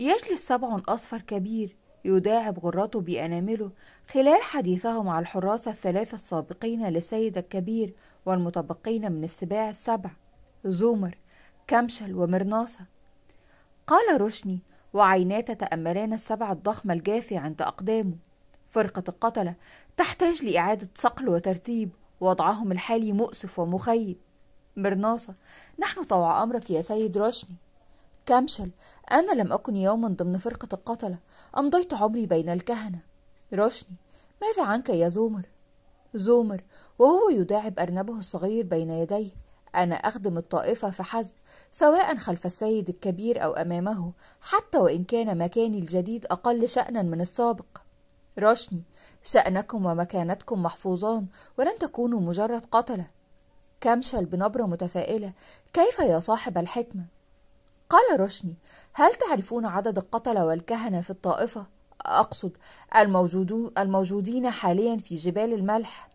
يجلس سبع أصفر كبير يداعب غرته بأنامله خلال حديثه مع الحراسة الثلاثة السابقين لسيد الكبير والمتبقين من السباع السبع زومر كمشل ومرناصة قال رشني وعيناه تتأملان السبع الضخم الجاثية عند أقدامه فرقة القتلة تحتاج لإعادة صقل وترتيب وضعهم الحالي مؤسف ومخيب مرناصة نحن طوع أمرك يا سيد رشني كامشل أنا لم أكن يوما ضمن فرقة القتلة أمضيت عمري بين الكهنة رشني ماذا عنك يا زومر؟ زومر وهو يداعب أرنبه الصغير بين يديه أنا أخدم الطائفة فحسب سواء خلف السيد الكبير أو أمامه حتى وإن كان مكاني الجديد أقل شأنا من السابق رشني شأنكم ومكانتكم محفوظان ولن تكونوا مجرد قتلة كمشل بنبرة متفائلة كيف يا صاحب الحكمة قال رشني هل تعرفون عدد القتلى والكهنة في الطائفة؟ أقصد الموجودين حاليا في جبال الملح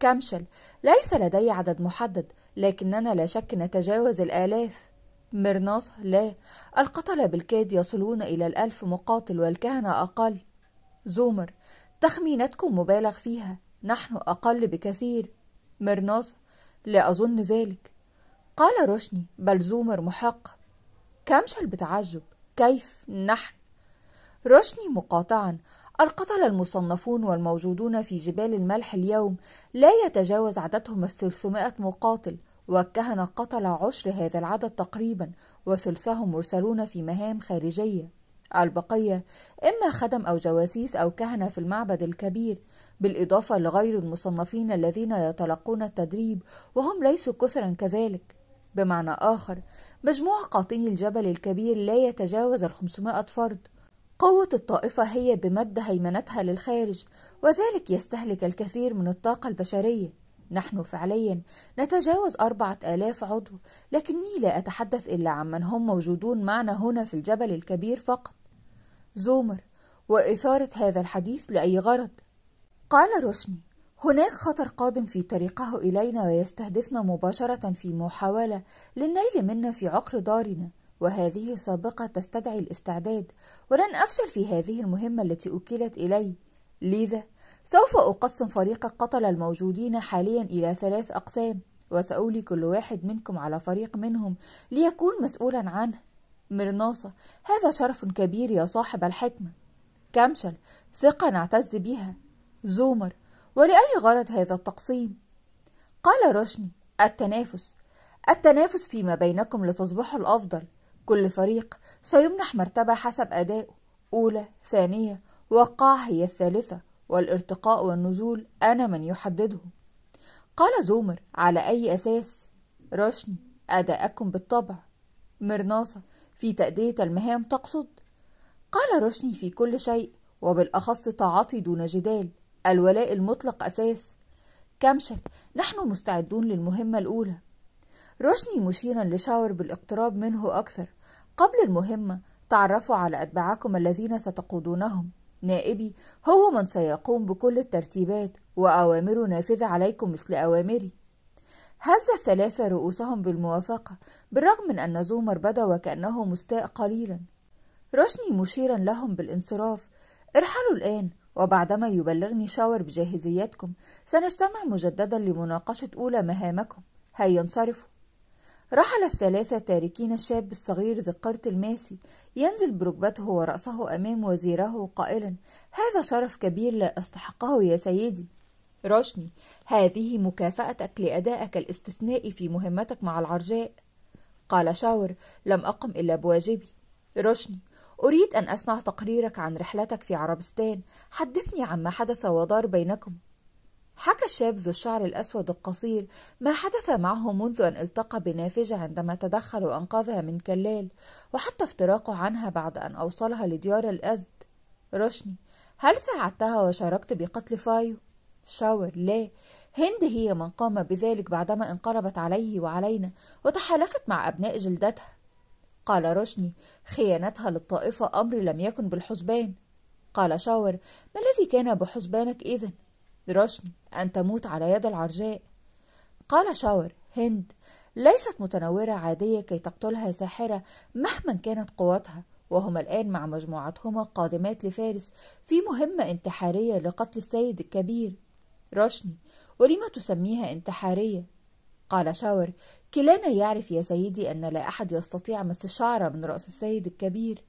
كمشل ليس لدي عدد محدد لكننا لا شك نتجاوز الآلاف مرناص لا القتلى بالكاد يصلون إلى الألف مقاتل والكهنة أقل زومر تخمينتكم مبالغ فيها نحن أقل بكثير مرناص لا أظن ذلك قال رشني بل زومر محق كمشل بتعجب كيف نحن رشني مقاطعا القتل المصنفون والموجودون في جبال الملح اليوم لا يتجاوز عددهم الثلثمائة مقاتل والكهنة قتل عشر هذا العدد تقريبا وثلثهم مرسلون في مهام خارجية البقية إما خدم أو جواسيس أو كهنة في المعبد الكبير بالإضافة لغير المصنفين الذين يتلقون التدريب وهم ليسوا كثرا كذلك بمعنى آخر مجموع قاطني الجبل الكبير لا يتجاوز الخمسمائة فرد قوة الطائفة هي بمد هيمنتها للخارج وذلك يستهلك الكثير من الطاقة البشرية نحن فعليا نتجاوز أربعة آلاف عضو لكني لا أتحدث إلا عمن هم موجودون معنا هنا في الجبل الكبير فقط زومر وإثارة هذا الحديث لأي غرض قال روشني هناك خطر قادم في طريقه إلينا ويستهدفنا مباشرة في محاولة للنيل منا في عقر دارنا وهذه سابقة تستدعي الاستعداد ولن أفشل في هذه المهمة التي أكلت إلي لذا سوف أقسم فريق القتل الموجودين حاليا إلى ثلاث أقسام وسأولي كل واحد منكم على فريق منهم ليكون مسؤولا عنه مرناصة هذا شرف كبير يا صاحب الحكمة كمشل ثقة نعتز بها زومر ولأي غرض هذا التقسيم؟ قال روشني التنافس التنافس فيما بينكم لتصبحوا الأفضل كل فريق سيمنح مرتبة حسب أدائه أولى ثانية وقاع هي الثالثة والارتقاء والنزول أنا من يحدده قال زومر على أي أساس؟ رشني أداءكم بالطبع مرناصة في تأدية المهام تقصد؟ قال رشني في كل شيء وبالأخص تعاطي دون جدال الولاء المطلق أساس كمشك نحن مستعدون للمهمة الأولى رشني مشيرا لشاور بالاقتراب منه أكثر قبل المهمة تعرفوا على أتباعكم الذين ستقودونهم نائبي هو من سيقوم بكل الترتيبات وأوامره نافذة عليكم مثل أوامري هز الثلاثة رؤوسهم بالموافقة بالرغم من أن زومر بدا وكأنه مستاء قليلا رشني مشيرا لهم بالانصراف ارحلوا الآن وبعدما يبلغني شاور بجاهزياتكم سنجتمع مجددا لمناقشة أولى مهامكم هيا انصرفوا رحل الثلاثة تاركين الشاب الصغير ذي القرط الماسي ينزل بركبته ورأسه أمام وزيره قائلا هذا شرف كبير لا أستحقه يا سيدي روشني هذه مكافأتك لأدائك الاستثنائي في مهمتك مع العرجاء قال شاور لم أقم إلا بواجبي روشني أريد أن أسمع تقريرك عن رحلتك في عربستان حدثني عما حدث ودار بينكم حكى الشاب ذو الشعر الأسود القصير ما حدث معه منذ أن التقى بنافجة عندما تدخل وأنقذها من كلال وحتى افتراقه عنها بعد أن أوصلها لديار الأزد رشني هل ساعدتها وشاركت بقتل فايو؟ شاور لا هند هي من قام بذلك بعدما انقلبت عليه وعلينا وتحالفت مع أبناء جلدتها قال رشني خيانتها للطائفة أمر لم يكن بالحسبان قال شاور ما الذي كان بحسبانك إذا؟ رشني أن تموت على يد العرجاء قال شاور هند ليست متنورة عادية كي تقتلها ساحرة مهما كانت قوتها وهما الآن مع مجموعتهما قادمات لفارس في مهمة انتحارية لقتل السيد الكبير رشني ولم تسميها انتحارية قال شاور كلانا يعرف يا سيدي أن لا أحد يستطيع مس شعرة من رأس السيد الكبير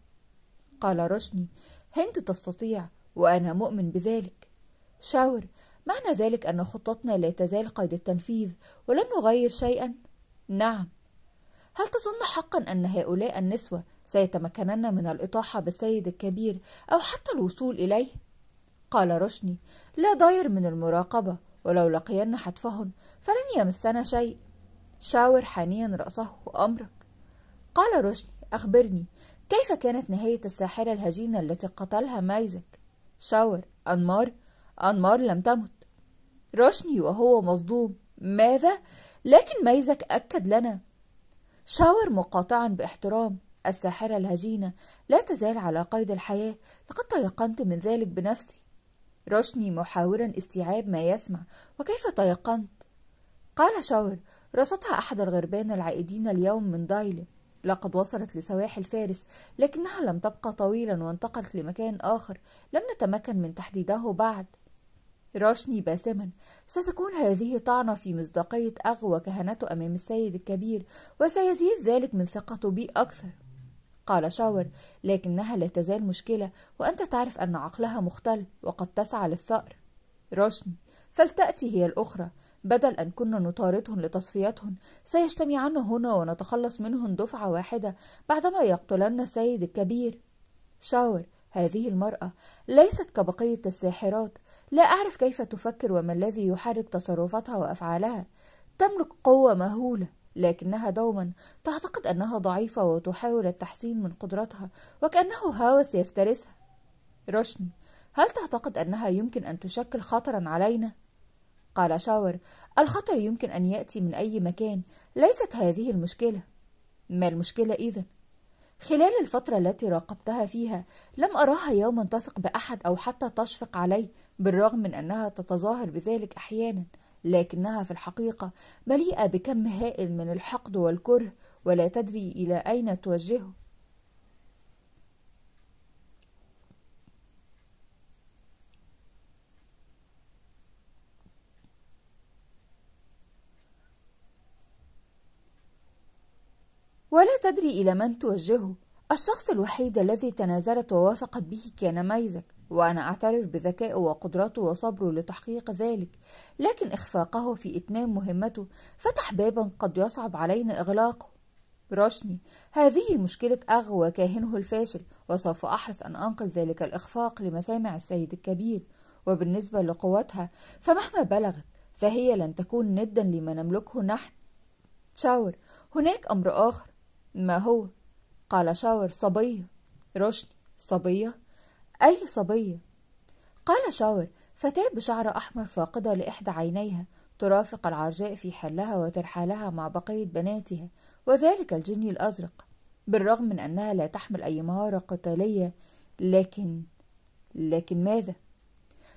قال رشني هند تستطيع وأنا مؤمن بذلك شاور معنى ذلك أن خطتنا لا تزال قيد التنفيذ ولن نغير شيئا نعم هل تظن حقا أن هؤلاء النسوة سيتمكنن من الإطاحة بالسيد الكبير أو حتى الوصول إليه؟ قال رشني لا ضير من المراقبة ولو لقين حتفهن فلن يمسنا شيء شاور حانيا رأسه وأمرك قال رشدي أخبرني كيف كانت نهاية الساحرة الهجينة التي قتلها مايزك شاور أنمار أنمار لم تمت رشني وهو مصدوم ماذا؟ لكن مايزك أكد لنا شاور مقاطعا باحترام الساحرة الهجينة لا تزال على قيد الحياة لقد تيقنت من ذلك بنفسي رشني محاورا استيعاب ما يسمع وكيف تيقنت قال شاور رصدها أحد الغربان العائدين اليوم من دايلم لقد وصلت لسواحل فارس لكنها لم تبقى طويلا وانتقلت لمكان آخر لم نتمكن من تحديده بعد رشني باسما ستكون هذه طعنة في مصداقية اغوى وكهنته أمام السيد الكبير وسيزيد ذلك من ثقته بي أكثر قال شاور لكنها لا تزال مشكلة وأنت تعرف أن عقلها مختل وقد تسعى للثأر روشني فلتأتي هي الأخرى بدل أن كنا نطاردهن لتصفيتهن سيجتمعن هنا ونتخلص منهن دفعة واحدة بعدما يقتلن السيد الكبير شاور هذه المرأة ليست كبقية الساحرات لا أعرف كيف تفكر وما الذي يحرك تصرفاتها وأفعالها تملك قوة مهولة لكنها دوما تعتقد أنها ضعيفة وتحاول التحسين من قدرتها وكأنه هوس يفترسها رشني هل تعتقد أنها يمكن أن تشكل خطرا علينا؟ قال شاور الخطر يمكن أن يأتي من أي مكان ليست هذه المشكلة ما المشكلة إذا؟ خلال الفترة التي راقبتها فيها لم أراها يوما تثق بأحد أو حتى تشفق عليه بالرغم من أنها تتظاهر بذلك أحيانا لكنها في الحقيقة مليئة بكم هائل من الحقد والكره ولا تدري إلى أين توجهه ولا تدري إلى من توجهه الشخص الوحيد الذي تنازلت ووثقت به كان ميزك وأنا أعترف بذكائه وقدرته وصبره لتحقيق ذلك، لكن إخفاقه في إتمام مهمته فتح بابًا قد يصعب علينا إغلاقه. رشني، هذه مشكلة أغوى كاهنه الفاشل، وسوف أحرص أن أنقذ ذلك الإخفاق لمسامع السيد الكبير، وبالنسبة لقوتها فمهما بلغت فهي لن تكون ندا لما نملكه نحن. شاور، هناك أمر آخر. ما هو؟ قال شاور صبية. رشني، صبية؟ أي صبية قال شاور فتاة بشعر أحمر فاقدة لإحدى عينيها ترافق العرجاء في حلها وترحالها مع بقية بناتها وذلك الجني الأزرق بالرغم من أنها لا تحمل أي مهارة قتالية لكن لكن ماذا؟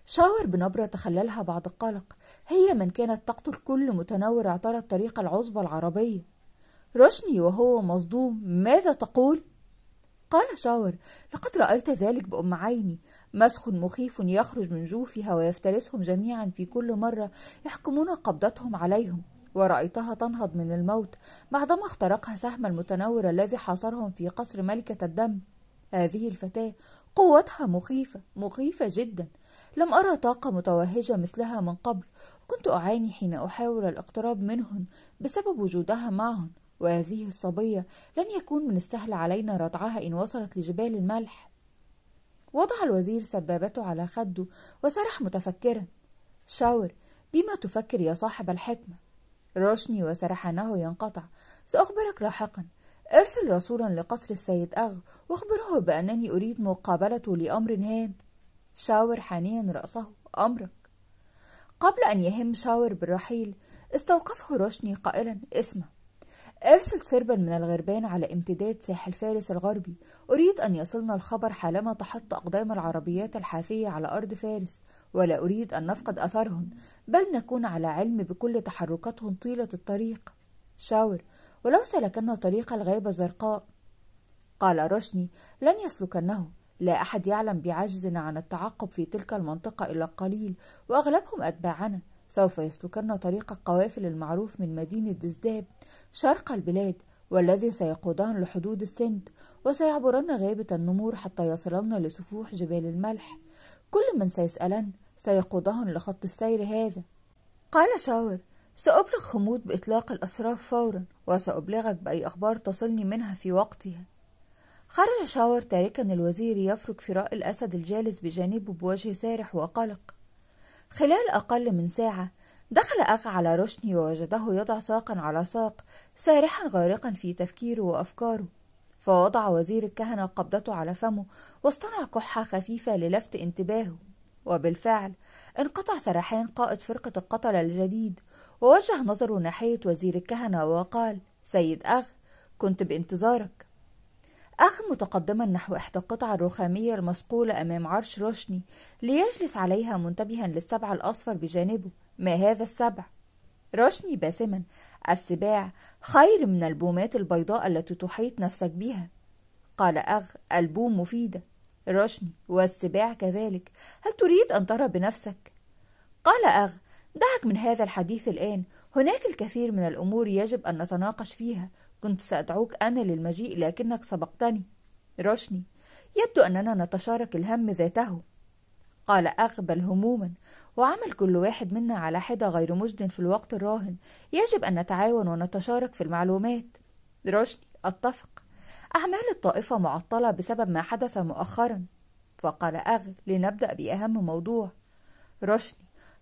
شاور بنبرة تخللها بعد قلق هي من كانت تقتل كل متنور اعترض طريق العصبة العربية رشني وهو مصدوم ماذا تقول؟ قال شاور لقد رأيت ذلك بأم عيني مسخ مخيف يخرج من جوفها ويفترسهم جميعا في كل مرة يحكمون قبضتهم عليهم ورأيتها تنهض من الموت بعدما اخترقها سهم المتنور الذي حاصرهم في قصر ملكة الدم هذه الفتاة قوتها مخيفة مخيفة جدا لم أرى طاقة متوهجة مثلها من قبل كنت أعاني حين أحاول الاقتراب منهن بسبب وجودها معهن وهذه الصبية لن يكون من السهل علينا رضعها إن وصلت لجبال الملح وضع الوزير سبابته على خده وسرح متفكرا شاور بما تفكر يا صاحب الحكمة رشني وسرحانه ينقطع سأخبرك لاحقا ارسل رسولا لقصر السيد أغ واخبره بأنني أريد مقابلته لأمر هام شاور حانيا رأسه أمرك قبل أن يهم شاور بالرحيل استوقفه رشني قائلا اسمع أرسل سربا من الغربان على امتداد ساحل فارس الغربي أريد أن يصلنا الخبر حالما تحط أقدام العربيات الحافية على أرض فارس ولا أريد أن نفقد أثرهم بل نكون على علم بكل تحركاتهم طيلة الطريق شاور ولو سلكنا طريق الغابة الزرقاء قال رشني لن يسلكنه لا أحد يعلم بعجزنا عن التعقب في تلك المنطقة إلا القليل وأغلبهم أتباعنا سوف يسلكن طريق القوافل المعروف من مدينة دزداب شرق البلاد والذي سيقودهن لحدود السند وسيعبرن غابة النمور حتى يصلن لسفوح جبال الملح كل من سيسألن سيقودهن لخط السير هذا قال شاور سأبلغ خمود بإطلاق الأسراف فورا وسأبلغك بأي أخبار تصلني منها في وقتها خرج شاور تاركا الوزير يفرك فراء الأسد الجالس بجانبه بوجه سارح وقلق خلال أقل من ساعة دخل أخ على رشني ووجده يضع ساقا على ساق سارحا غارقا في تفكيره وأفكاره فوضع وزير الكهنة قبضته على فمه واصطنع كحة خفيفة للفت انتباهه وبالفعل انقطع سرحان قائد فرقة القتلة الجديد ووجه نظره ناحية وزير الكهنة وقال سيد أخ كنت بانتظارك أخ متقدما نحو إحدى القطع الرخامية المصقولة أمام عرش روشني ليجلس عليها منتبها للسبع الأصفر بجانبه ما هذا السبع؟ روشني باسما السباع خير من البومات البيضاء التي تحيط نفسك بها قال أغ البوم مفيدة روشني والسباع كذلك هل تريد أن ترى بنفسك؟ قال أغ دعك من هذا الحديث الآن هناك الكثير من الأمور يجب أن نتناقش فيها كنت سأدعوك أنا للمجيء لكنك سبقتني رشني يبدو أننا نتشارك الهم ذاته قال أقبل هموما وعمل كل واحد منا على حدة غير مجد في الوقت الراهن يجب أن نتعاون ونتشارك في المعلومات رشدي أتفق أعمال الطائفة معطلة بسبب ما حدث مؤخرا فقال أغل لنبدأ بأهم موضوع رشدي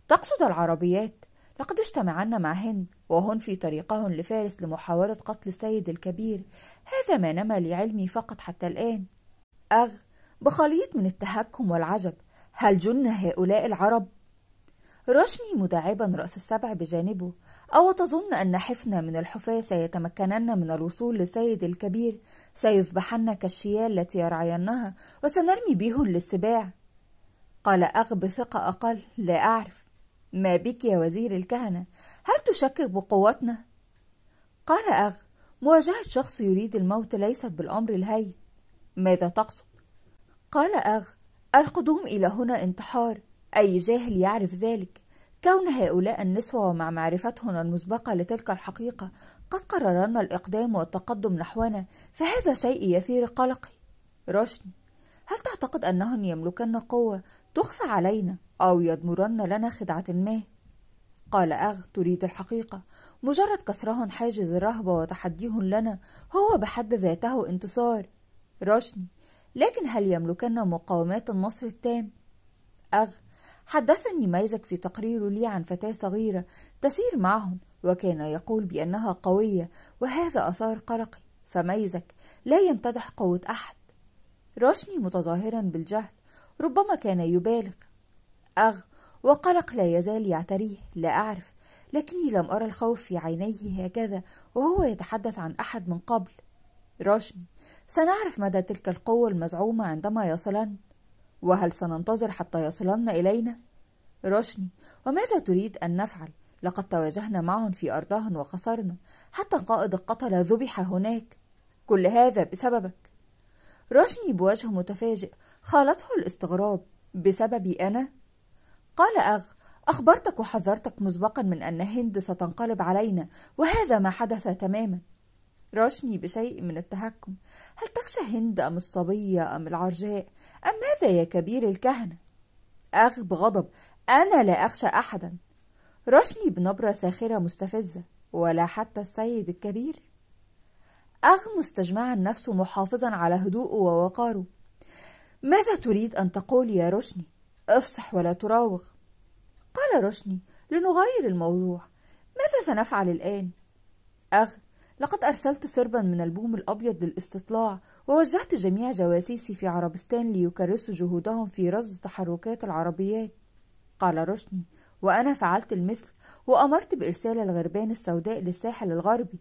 تقصد العربيات لقد اجتمعنا مع هند وهن في طريقهن لفارس لمحاولة قتل السيد الكبير هذا ما نما لعلمي فقط حتى الآن أغ بخليط من التهكم والعجب هل جن هؤلاء العرب؟ رشني مداعبا رأس السبع بجانبه أو تظن أن حفنة من الحفاة سيتمكنن من الوصول لسيد الكبير سيذبحن كالشيال التي يرعينها وسنرمي به للسباع قال أغ بثقة أقل لا أعرف ما بك يا وزير الكهنة هل تشكك بقوتنا؟ قال أغ مواجهة شخص يريد الموت ليست بالأمر الهين ماذا تقصد؟ قال أغ القدوم إلى هنا انتحار أي جاهل يعرف ذلك كون هؤلاء النسوة ومع معرفتهن المسبقة لتلك الحقيقة قد قررن الإقدام والتقدم نحونا فهذا شيء يثير قلقي رشدي هل تعتقد أنهن يملكن قوة تخفى علينا أو يضمرن لنا خدعة ما قال أغ تريد الحقيقة مجرد كسرهن حاجز الرهبة وتحديهن لنا هو بحد ذاته انتصار رشني لكن هل يملكن مقاومات النصر التام؟ أغ حدثني ميزك في تقريره لي عن فتاة صغيرة تسير معهم وكان يقول بأنها قوية وهذا أثار قلقي فميزك لا يمتدح قوة أحد رشني متظاهرا بالجهل ربما كان يبالغ أغ وقلق لا يزال يعتريه لا أعرف لكني لم أرى الخوف في عينيه هكذا وهو يتحدث عن أحد من قبل راشن سنعرف مدى تلك القوة المزعومة عندما يصلن وهل سننتظر حتى يصلن إلينا؟ روشني وماذا تريد أن نفعل؟ لقد تواجهنا معهم في أرضهم وخسرنا حتى قائد القتلة ذبح هناك كل هذا بسببك روشني بوجه متفاجئ خالطه الاستغراب بسببي أنا؟ قال أغ أخبرتك وحذرتك مسبقا من أن هند ستنقلب علينا وهذا ما حدث تماما رشني بشيء من التهكم هل تخشى هند أم الصبية أم العرجاء أم ماذا يا كبير الكهنة أغ بغضب أنا لا أخشى أحدا رشني بنبرة ساخرة مستفزة ولا حتى السيد الكبير أغ مستجمعا نفسه محافظا على هدوءه ووقاره ماذا تريد أن تقول يا رشني؟ افصح ولا تراوغ قال رشني لنغير الموضوع ماذا سنفعل الآن؟ أغ لقد أرسلت سربا من البوم الأبيض للاستطلاع ووجهت جميع جواسيسي في عربستان ليكرسوا جهودهم في رصد تحركات العربيات قال رشني وأنا فعلت المثل وأمرت بإرسال الغربان السوداء للساحل الغربي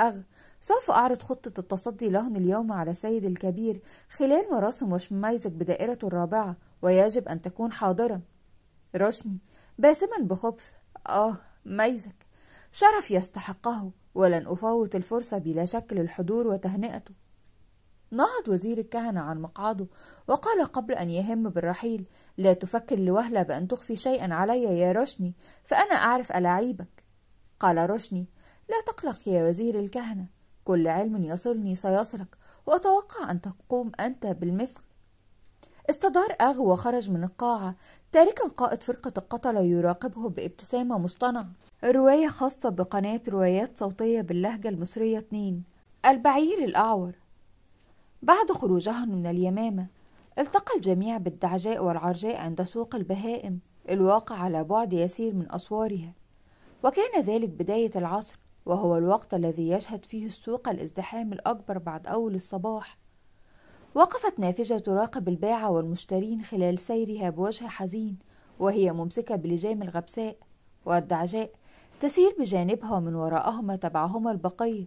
أغ سوف أعرض خطة التصدي لهم اليوم على سيد الكبير خلال مراسم وشميزك بدائرة الرابعة ويجب أن تكون حاضرا رشني باسما بخبث آه ميزك شرف يستحقه ولن أفوت الفرصة بلا شك للحضور وتهنئته نهض وزير الكهنة عن مقعده وقال قبل أن يهم بالرحيل لا تفكر لوهلة بأن تخفي شيئا علي يا رشني فأنا أعرف ألاعيبك قال رشني لا تقلق يا وزير الكهنة كل علم يصلني سيصلك وأتوقع أن تقوم أنت بالمثل استدار أغ وخرج من القاعة تاركا قائد فرقة القتلة يراقبه بابتسامة مصطنعة رواية خاصة بقناة روايات صوتية باللهجة المصرية 2 البعير الأعور بعد خروجهم من اليمامة التقى الجميع بالدعجاء والعرجاء عند سوق البهائم الواقع على بعد يسير من أسوارها وكان ذلك بداية العصر وهو الوقت الذي يشهد فيه السوق الازدحام الأكبر بعد أول الصباح وقفت نافجة تراقب الباعة والمشترين خلال سيرها بوجه حزين وهي ممسكة بلجام الغبساء والدعجاء تسير بجانبها ومن وراءهما تبعهما البقية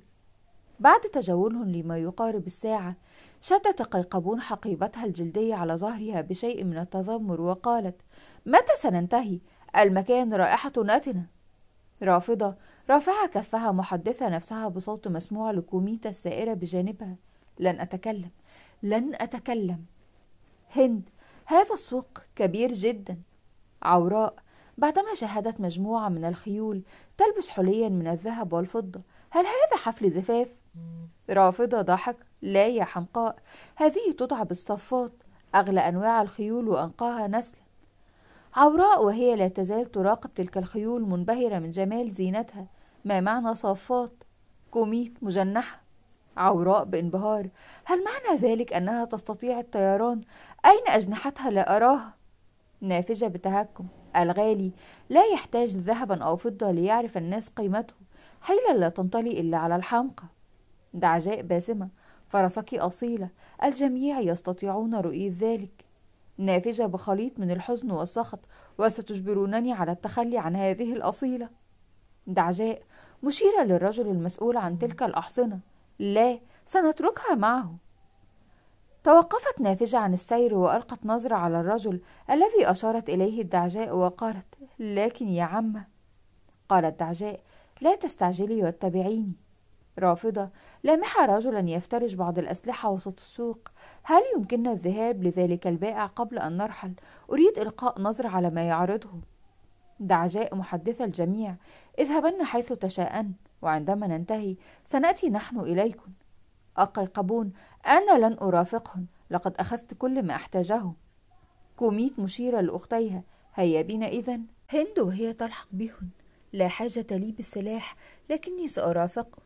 بعد تجولهم لما يقارب الساعة شتت قيقبون حقيبتها الجلدية على ظهرها بشيء من التذمر وقالت متى سننتهي؟ المكان رائحة نتنة رافضة رافعة كفها محدثة نفسها بصوت مسموع لكوميتا السائرة بجانبها لن أتكلم لن أتكلم هند هذا السوق كبير جدا عوراء بعدما شاهدت مجموعة من الخيول تلبس حليا من الذهب والفضة هل هذا حفل زفاف؟ رافضة ضحك لا يا حمقاء هذه تدعى بالصفات أغلى أنواع الخيول وأنقاها نسلا عوراء وهي لا تزال تراقب تلك الخيول منبهرة من جمال زينتها ما معنى صفات كوميت مجنحة عوراء بانبهار هل معنى ذلك أنها تستطيع الطيران؟ أين أجنحتها لا أراها؟ نافجة بتهكم الغالي لا يحتاج ذهبا أو فضة ليعرف الناس قيمته حيلا لا تنطلي إلا على الحمقى دعجاء باسمة فرسك أصيلة الجميع يستطيعون رؤية ذلك نافجة بخليط من الحزن والسخط وستجبرونني على التخلي عن هذه الأصيلة دعجاء مشيرة للرجل المسؤول عن تلك الأحصنة لا سنتركها معه توقفت نافجة عن السير وألقت نظرة على الرجل الذي أشارت إليه الدعجاء وقالت لكن يا عمة قال الدعجاء لا تستعجلي واتبعيني رافضة لامحة رجلا يفترش بعض الأسلحة وسط السوق هل يمكننا الذهاب لذلك البائع قبل أن نرحل أريد إلقاء نظرة على ما يعرضه دعجاء محدثة الجميع اذهبن حيث تشاءن وعندما ننتهي سنأتي نحن إليكم القيقبون أنا لن أرافقهم لقد أخذت كل ما أحتاجه كوميت مشيرة لأختيها هيا بنا إذا هند وهي تلحق بهن لا حاجة لي بالسلاح لكني سارافق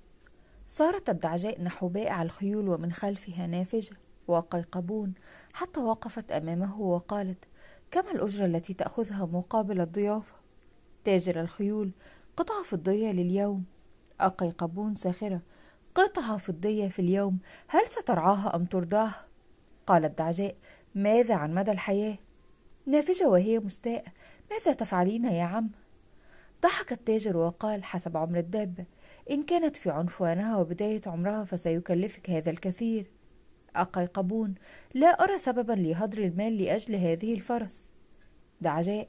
سارت الدعجاء نحو بائع الخيول ومن خلفها نافجة وقيقبون حتى وقفت أمامه وقالت كم الأجرة التي تأخذها مقابل الضيافة؟ تاجر الخيول قطعة فضية لليوم أقيقبون ساخرة قطعة فضية في اليوم هل سترعاها أم ترضاها؟ قالت دعجاء ماذا عن مدى الحياة؟ نافجة وهي مستاءة ماذا تفعلين يا عم؟ ضحك التاجر وقال حسب عمر الدابة إن كانت في عنفوانها وبداية عمرها فسيكلفك هذا الكثير أقيقبون لا أرى سببا لهدر المال لأجل هذه الفرس دعجاء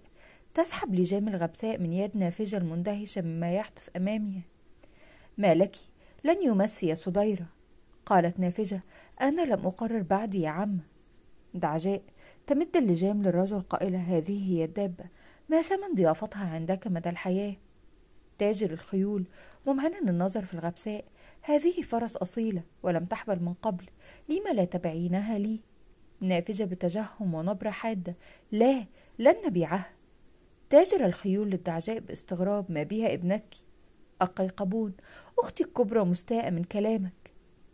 تسحب لجام الغبساء من يد نافجة المندهشة مما يحدث أمامها ما لك لن يمسي صديرة قالت نافجة أنا لم أقرر بعد يا عم دعجاء تمد اللجام للرجل قائلة هذه هي الدابة ما ثمن ضيافتها عندك مدى الحياة تاجر الخيول ممعنا النظر في الغبساء هذه فرس أصيلة ولم تحبل من قبل لم لا تبعينها لي نافجة بتجهم ونبرة حادة لا لن نبيعها تاجر الخيول للدعجاء باستغراب ما بها ابنتك القيقبون أختي الكبرى مستاءة من كلامك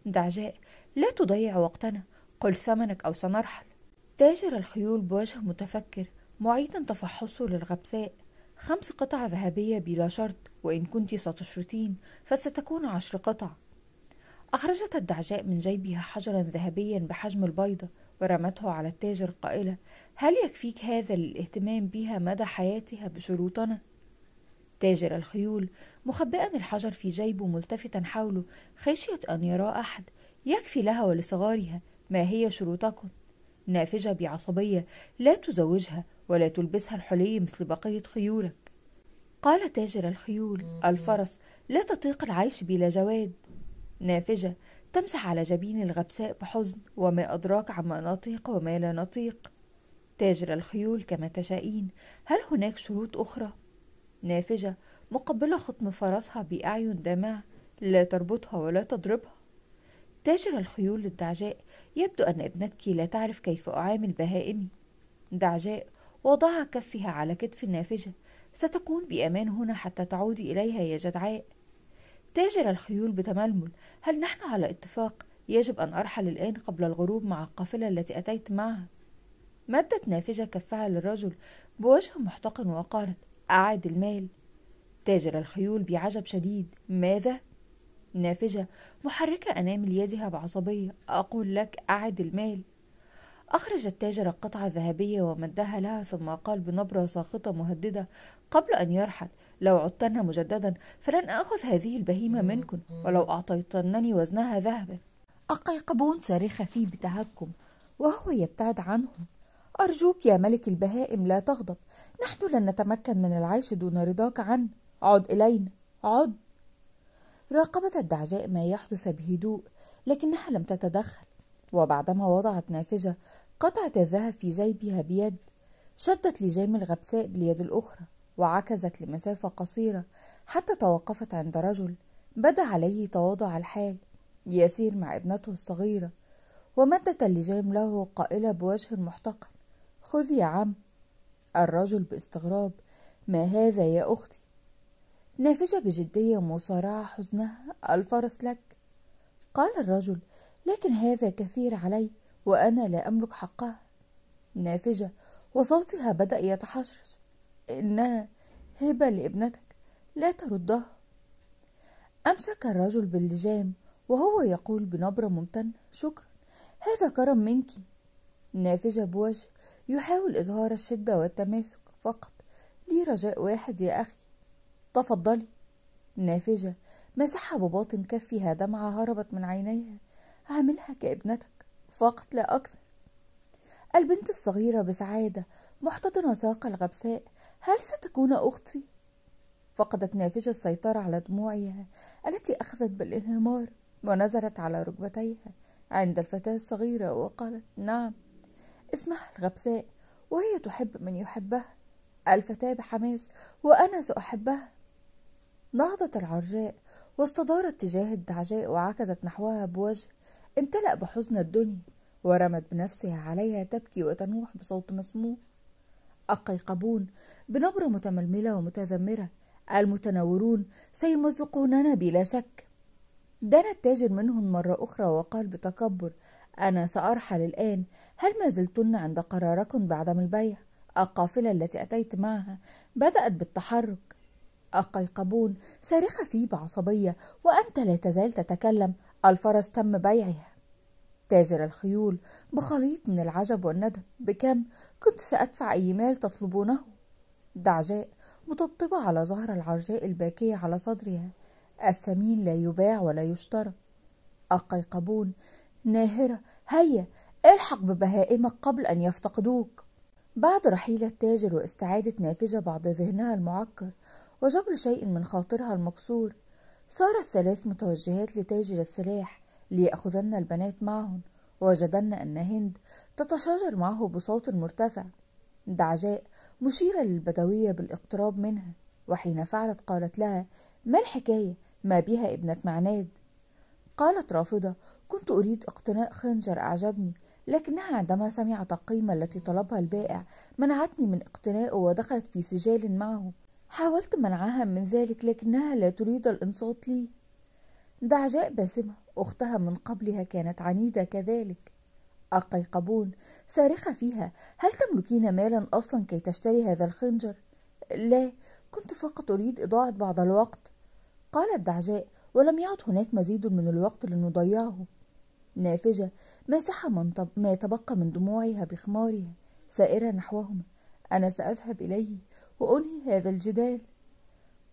دعجاء لا تضيع وقتنا قل ثمنك أو سنرحل تاجر الخيول بوجه متفكر معيدا تفحصه للغبساء خمس قطع ذهبية بلا شرط وإن كنت ستشرطين فستكون عشر قطع أخرجت الدعجاء من جيبها حجرا ذهبيا بحجم البيضة ورمته على التاجر قائلة هل يكفيك هذا للاهتمام بها مدى حياتها بشروطنا؟ تاجر الخيول مخبئا الحجر في جيبه ملتفتا حوله خشية أن يرى أحد يكفي لها ولصغارها ما هي شروطكم نافجة بعصبية لا تزوجها ولا تلبسها الحلي مثل بقية خيولك قال تاجر الخيول الفرس لا تطيق العيش بلا جواد نافجة تمسح على جبين الغبساء بحزن وما أدراك عما نطيق وما لا نطيق تاجر الخيول كما تشائين هل هناك شروط أخرى؟ نافجة مقبلة خطم فرسها بأعين دمع لا تربطها ولا تضربها تاجر الخيول للدعجاء يبدو أن ابنتك لا تعرف كيف أعامل بهائمي دعجاء وضع كفها على كتف النافجة ستكون بأمان هنا حتى تعودي إليها يا جدعاء تاجر الخيول بتململ هل نحن على اتفاق يجب أن أرحل الآن قبل الغروب مع القافلة التي أتيت معها مدت نافجة كفها للرجل بوجه محتقن وقالت أعاد المال تاجر الخيول بعجب شديد ماذا؟ نافجة محركة أنامل يدها بعصبية أقول لك أعد المال أخرج التاجر القطعة الذهبية ومدها لها ثم قال بنبرة ساخطة مهددة قبل أن يرحل لو عدتن مجددا فلن آخذ هذه البهيمة منكن ولو أعطيتنني وزنها ذهبا القيقبون صرخ فيه بتهكم وهو يبتعد عنهم أرجوك يا ملك البهائم لا تغضب نحن لن نتمكن من العيش دون رضاك عنه عد إلينا عد راقبت الدعجاء ما يحدث بهدوء لكنها لم تتدخل وبعدما وضعت نافجة قطعة الذهب في جيبها بيد شدت لجيم الغبساء باليد الأخرى وعكزت لمسافة قصيرة حتى توقفت عند رجل بدا عليه تواضع الحال يسير مع ابنته الصغيرة ومدت اللجام له قائلة بوجه محتقر خذ يا عم الرجل باستغراب ما هذا يا أختي نافشة بجدية مصارعة حزنها الفرس لك قال الرجل لكن هذا كثير علي وأنا لا أملك حقها نافجة وصوتها بدأ يتحشرش إنها هبة لابنتك لا تردها أمسك الرجل باللجام وهو يقول بنبرة ممتنة شكرا هذا كرم منك نافجة بوجه يحاول إظهار الشدة والتماسك فقط لي رجاء واحد يا أخي تفضلي نافجة مسحها بباطن كفها دمعة هربت من عينيها عاملها كابنتك فقط لا أكثر البنت الصغيرة بسعادة محتضنة ساق الغبساء هل ستكون أختي؟ فقدت نافجة السيطرة على دموعها التي أخذت بالانهمار ونزلت على ركبتيها عند الفتاة الصغيرة وقالت نعم اسمها الغبساء وهي تحب من يحبه الفتاة بحماس وأنا سأحبها نهضت العرجاء واستدارت تجاه الدعجاء وعكزت نحوها بوجه امتلأ بحزن الدنيا ورمت بنفسها عليها تبكي وتنوح بصوت مسموع القيقبون بنبرة متململة ومتذمرة المتنورون سيمزقوننا بلا شك دنا التاجر منهم مرة أخرى وقال بتكبر أنا سأرحل الآن هل ما زلتن عند قراركن بعدم البيع؟ القافلة التي أتيت معها بدأت بالتحرك القيقبون صارخة فيه بعصبية وأنت لا تزال تتكلم الفرس تم بيعها تاجر الخيول بخليط من العجب والندم بكم كنت سأدفع أي مال تطلبونه دعجاء مطبطبة على ظهر العرجاء الباكية على صدرها الثمين لا يباع ولا يشترى القيقبون ناهرة هيا الحق ببهائمك قبل أن يفتقدوك بعد رحيل التاجر واستعادة نافجة بعض ذهنها المعكر وجبر شيء من خاطرها المكسور صار الثلاث متوجهات لتاجر السلاح ليأخذن البنات معهن ووجدن أن هند تتشاجر معه بصوت مرتفع دعجاء مشيرة للبدوية بالاقتراب منها وحين فعلت قالت لها ما الحكاية ما بها ابنة معناد قالت رافضة كنت أريد اقتناء خنجر أعجبني لكنها عندما سمعت القيمة التي طلبها البائع منعتني من اقتنائه ودخلت في سجال معه حاولت منعها من ذلك لكنها لا تريد الانصات لي دعجاء باسمة أختها من قبلها كانت عنيدة كذلك القيقبون صارخة فيها هل تملكين مالا أصلا كي تشتري هذا الخنجر؟ لا كنت فقط أريد إضاعة بعض الوقت قالت دعجاء ولم يعد هناك مزيد من الوقت لنضيعه نافجة ماسحة من طب... ما تبقى من دموعها بخمارها سائرة نحوهما أنا سأذهب إليه وأنهي هذا الجدال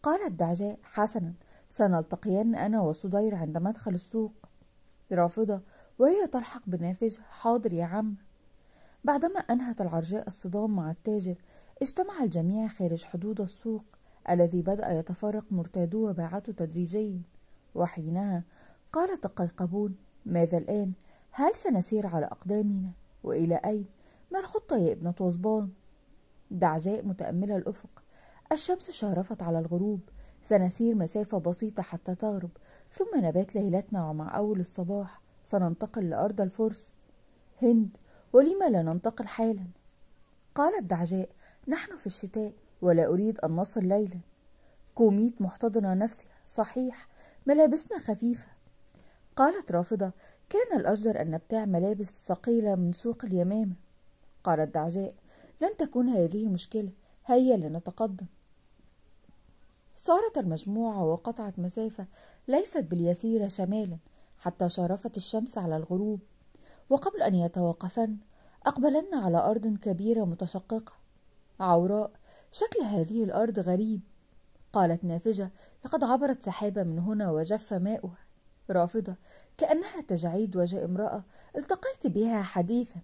قالت دعجاء حسنا سنلتقيان أنا وصدير عند مدخل السوق رافضة وهي تلحق بنافجة حاضر يا عم بعدما أنهت العرجاء الصدام مع التاجر اجتمع الجميع خارج حدود السوق الذي بدأ يتفرق مرتادوه وباعته تدريجيا وحينها قال تقيقبون ماذا الآن؟ هل سنسير على أقدامنا؟ وإلى أين؟ ما الخطة يا ابنة وزبان؟ دعجاء متأملة الأفق الشمس شارفت على الغروب سنسير مسافة بسيطة حتى تغرب ثم نبات ليلتنا ومع أول الصباح سننتقل لأرض الفرس هند ولما لا ننتقل حالا قالت دعجاء نحن في الشتاء ولا أريد أن نصل ليلا كوميت محتضنة نفسها صحيح ملابسنا خفيفة قالت رافضة كان الأجدر أن نبتاع ملابس ثقيلة من سوق اليمامة قالت دعجاء لن تكون هذه مشكلة هيا لنتقدم سارت المجموعة وقطعت مسافة ليست باليسيرة شمالا حتى شارفت الشمس على الغروب وقبل أن يتوقفن أقبلن على أرض كبيرة متشققة عوراء شكل هذه الأرض غريب قالت نافجة لقد عبرت سحابة من هنا وجف ماؤها رافضة كأنها تجعيد وجه امرأة التقيت بها حديثا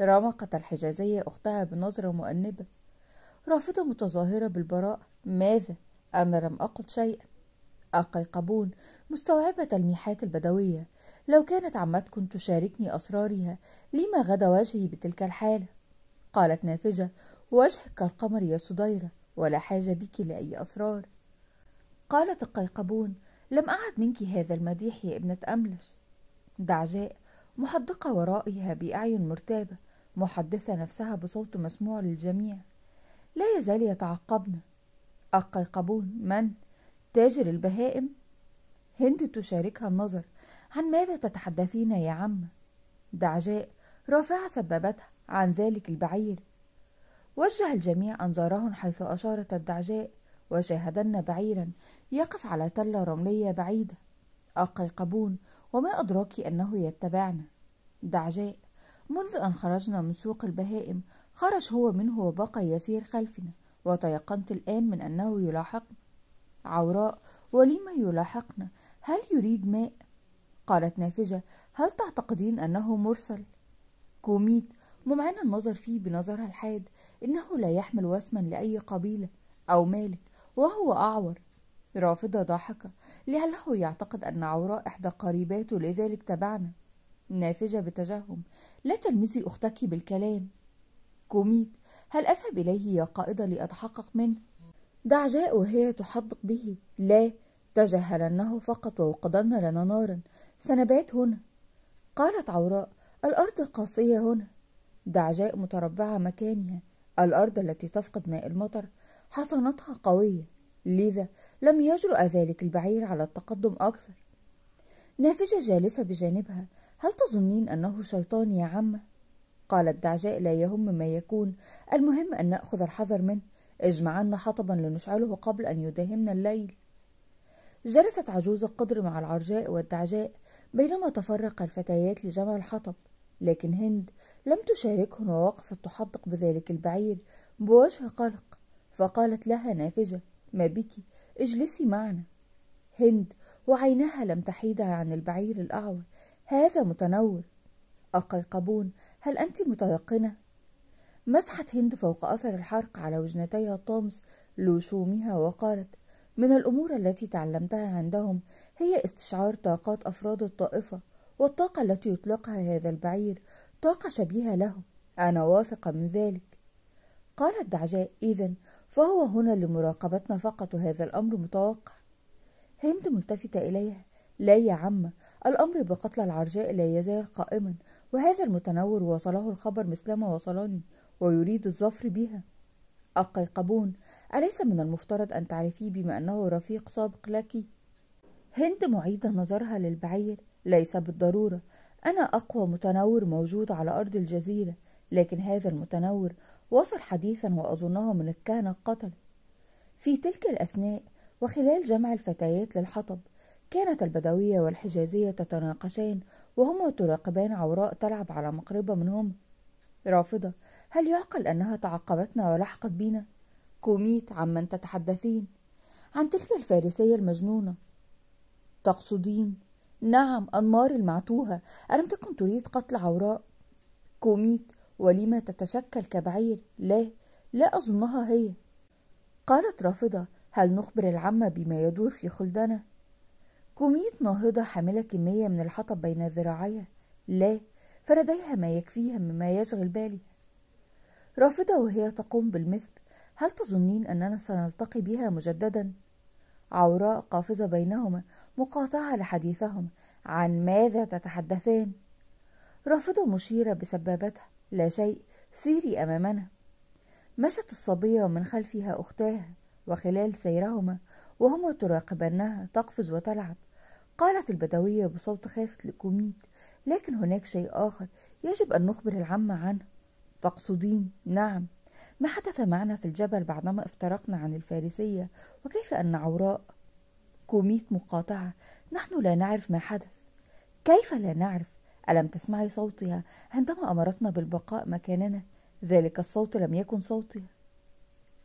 رمقت الحجازية أختها بنظرة مؤنبة رافضة متظاهرة بالبراءة ماذا؟ أنا لم أقل شيئا القيقبون مستوعبة تلميحات البدوية لو كانت عمتكم تشاركني أسرارها لما غدا وجهي بتلك الحالة قالت نافجة وجهك كالقمر يا صديرة ولا حاجة بك لأي أسرار قالت القيقبون لم أعد منك هذا المديح يا ابنة أملش دعجاء محدقة ورائها بأعين مرتابة محدثة نفسها بصوت مسموع للجميع لا يزال يتعقبنا القيقبون من؟ تاجر البهائم؟ هند تشاركها النظر عن ماذا تتحدثين يا عم؟ دعجاء رافعة سبابتها عن ذلك البعير وجه الجميع أنظارهم حيث أشارت الدعجاء وشاهدنا بعيرا يقف على تلة رملية بعيدة أقيقبون وما أدراك أنه يتبعنا دعجاء منذ أن خرجنا من سوق البهائم خرج هو منه وبقى يسير خلفنا وتيقنت الآن من أنه يلاحقنا عوراء ولما يلاحقنا هل يريد ماء؟ قالت نافجة هل تعتقدين أنه مرسل؟ كوميت ممعنى النظر فيه بنظرها الحاد إنه لا يحمل وسما لأي قبيلة أو مالك وهو أعور رافضة ضحكة لعله يعتقد أن عوراء إحدى قريباته لذلك تبعنا نافجة بتجهم لا تلمسي أختك بالكلام كوميت هل أذهب إليه يا قائدة لأتحقق منه دع جاء وهي تحدق به لا تجاهلنه فقط ووقدن لنا نارا سنبات هنا قالت عوراء الأرض قاسية هنا دعجاء متربعة مكانها الأرض التي تفقد ماء المطر حصانتها قوية لذا لم يجرؤ ذلك البعير على التقدم أكثر نافشة جالسة بجانبها هل تظنين أنه شيطان يا عمة؟ قالت دعجاء لا يهم ما يكون المهم أن نأخذ الحذر منه اجمعنا حطبا لنشعله قبل أن يداهمنا الليل جلست عجوز القدر مع العرجاء والدعجاء بينما تفرق الفتيات لجمع الحطب لكن هند لم تشاركه مواقف تحدق بذلك البعير بوجه قلق فقالت لها نافجة ما بك اجلسي معنا هند وعينها لم تحيدها عن البعير الأعور هذا متنور القيقبون هل أنت متيقنة؟ مسحت هند فوق أثر الحرق على وجنتيها الطامس لوشومها وقالت من الأمور التي تعلمتها عندهم هي استشعار طاقات أفراد الطائفة والطاقة التي يطلقها هذا البعير طاقة شبيهة له أنا واثقة من ذلك قالت دعجاء إذا فهو هنا لمراقبتنا فقط وهذا الأمر متوقع هند ملتفتة إليها لا يا عم الأمر بقتل العرجاء لا يزال قائما وهذا المتنور وصله الخبر مثلما وصلني ويريد الظفر بها القيقبون أليس من المفترض أن تعرفيه بما أنه رفيق سابق لك؟ هند معيدة نظرها للبعير ليس بالضرورة أنا أقوى متنور موجود على أرض الجزيرة لكن هذا المتنور وصل حديثا وأظنه من الكهنة قتل في تلك الأثناء وخلال جمع الفتيات للحطب كانت البدوية والحجازية تتناقشان وهما تراقبان عوراء تلعب على مقربة منهم رافضة هل يعقل أنها تعقبتنا ولحقت بينا؟ كوميت عمن تتحدثين عن تلك الفارسية المجنونة تقصدين نعم أنمار المعتوهة ألم تكن تريد قتل عوراء كوميت ولما تتشكل كبعير لا لا أظنها هي قالت رافضة هل نخبر العمة بما يدور في خلدنا كوميت ناهضة حاملة كمية من الحطب بين ذراعيها لا فلديها ما يكفيها مما يشغل بالي رافضة وهي تقوم بالمثل هل تظنين أننا سنلتقي بها مجددا عوراء قافزة بينهما مقاطعة لحديثهما عن ماذا تتحدثان رافضة مشيرة بسبابتها لا شيء سيري أمامنا مشت الصبية ومن خلفها أختاها وخلال سيرهما وهما تراقبانها تقفز وتلعب قالت البدوية بصوت خافت لكوميت لكن هناك شيء آخر يجب أن نخبر العم عنه تقصدين نعم ما حدث معنا في الجبل بعدما افترقنا عن الفارسية وكيف أن عوراء كوميت مقاطعة نحن لا نعرف ما حدث كيف لا نعرف ألم تسمعي صوتها عندما أمرتنا بالبقاء مكاننا ذلك الصوت لم يكن صوتها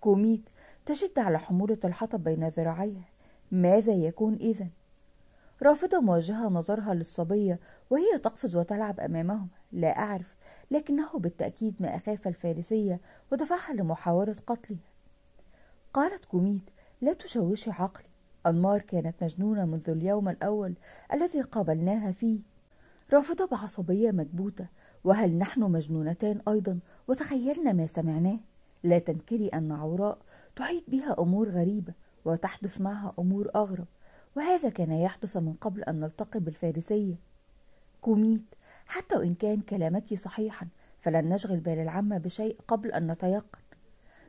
كوميت تشد على حمولة الحطب بين ذراعيها ماذا يكون إذا؟ رافضة موجهة نظرها للصبية وهي تقفز وتلعب أمامهم لا أعرف لكنه بالتأكيد ما أخاف الفارسية وتفحل لمحاولة قتلها قالت كوميت لا تشوشي عقلي أنمار كانت مجنونة منذ اليوم الأول الذي قابلناها فيه رافضة بعصبية مكبوتة وهل نحن مجنونتان أيضا وتخيلنا ما سمعناه لا تنكري أن عوراء تحيط بها أمور غريبة وتحدث معها أمور أغرب وهذا كان يحدث من قبل أن نلتقي بالفارسية كوميت حتى وإن كان كلامك صحيحا فلن نشغل بال العامة بشيء قبل أن نتيقن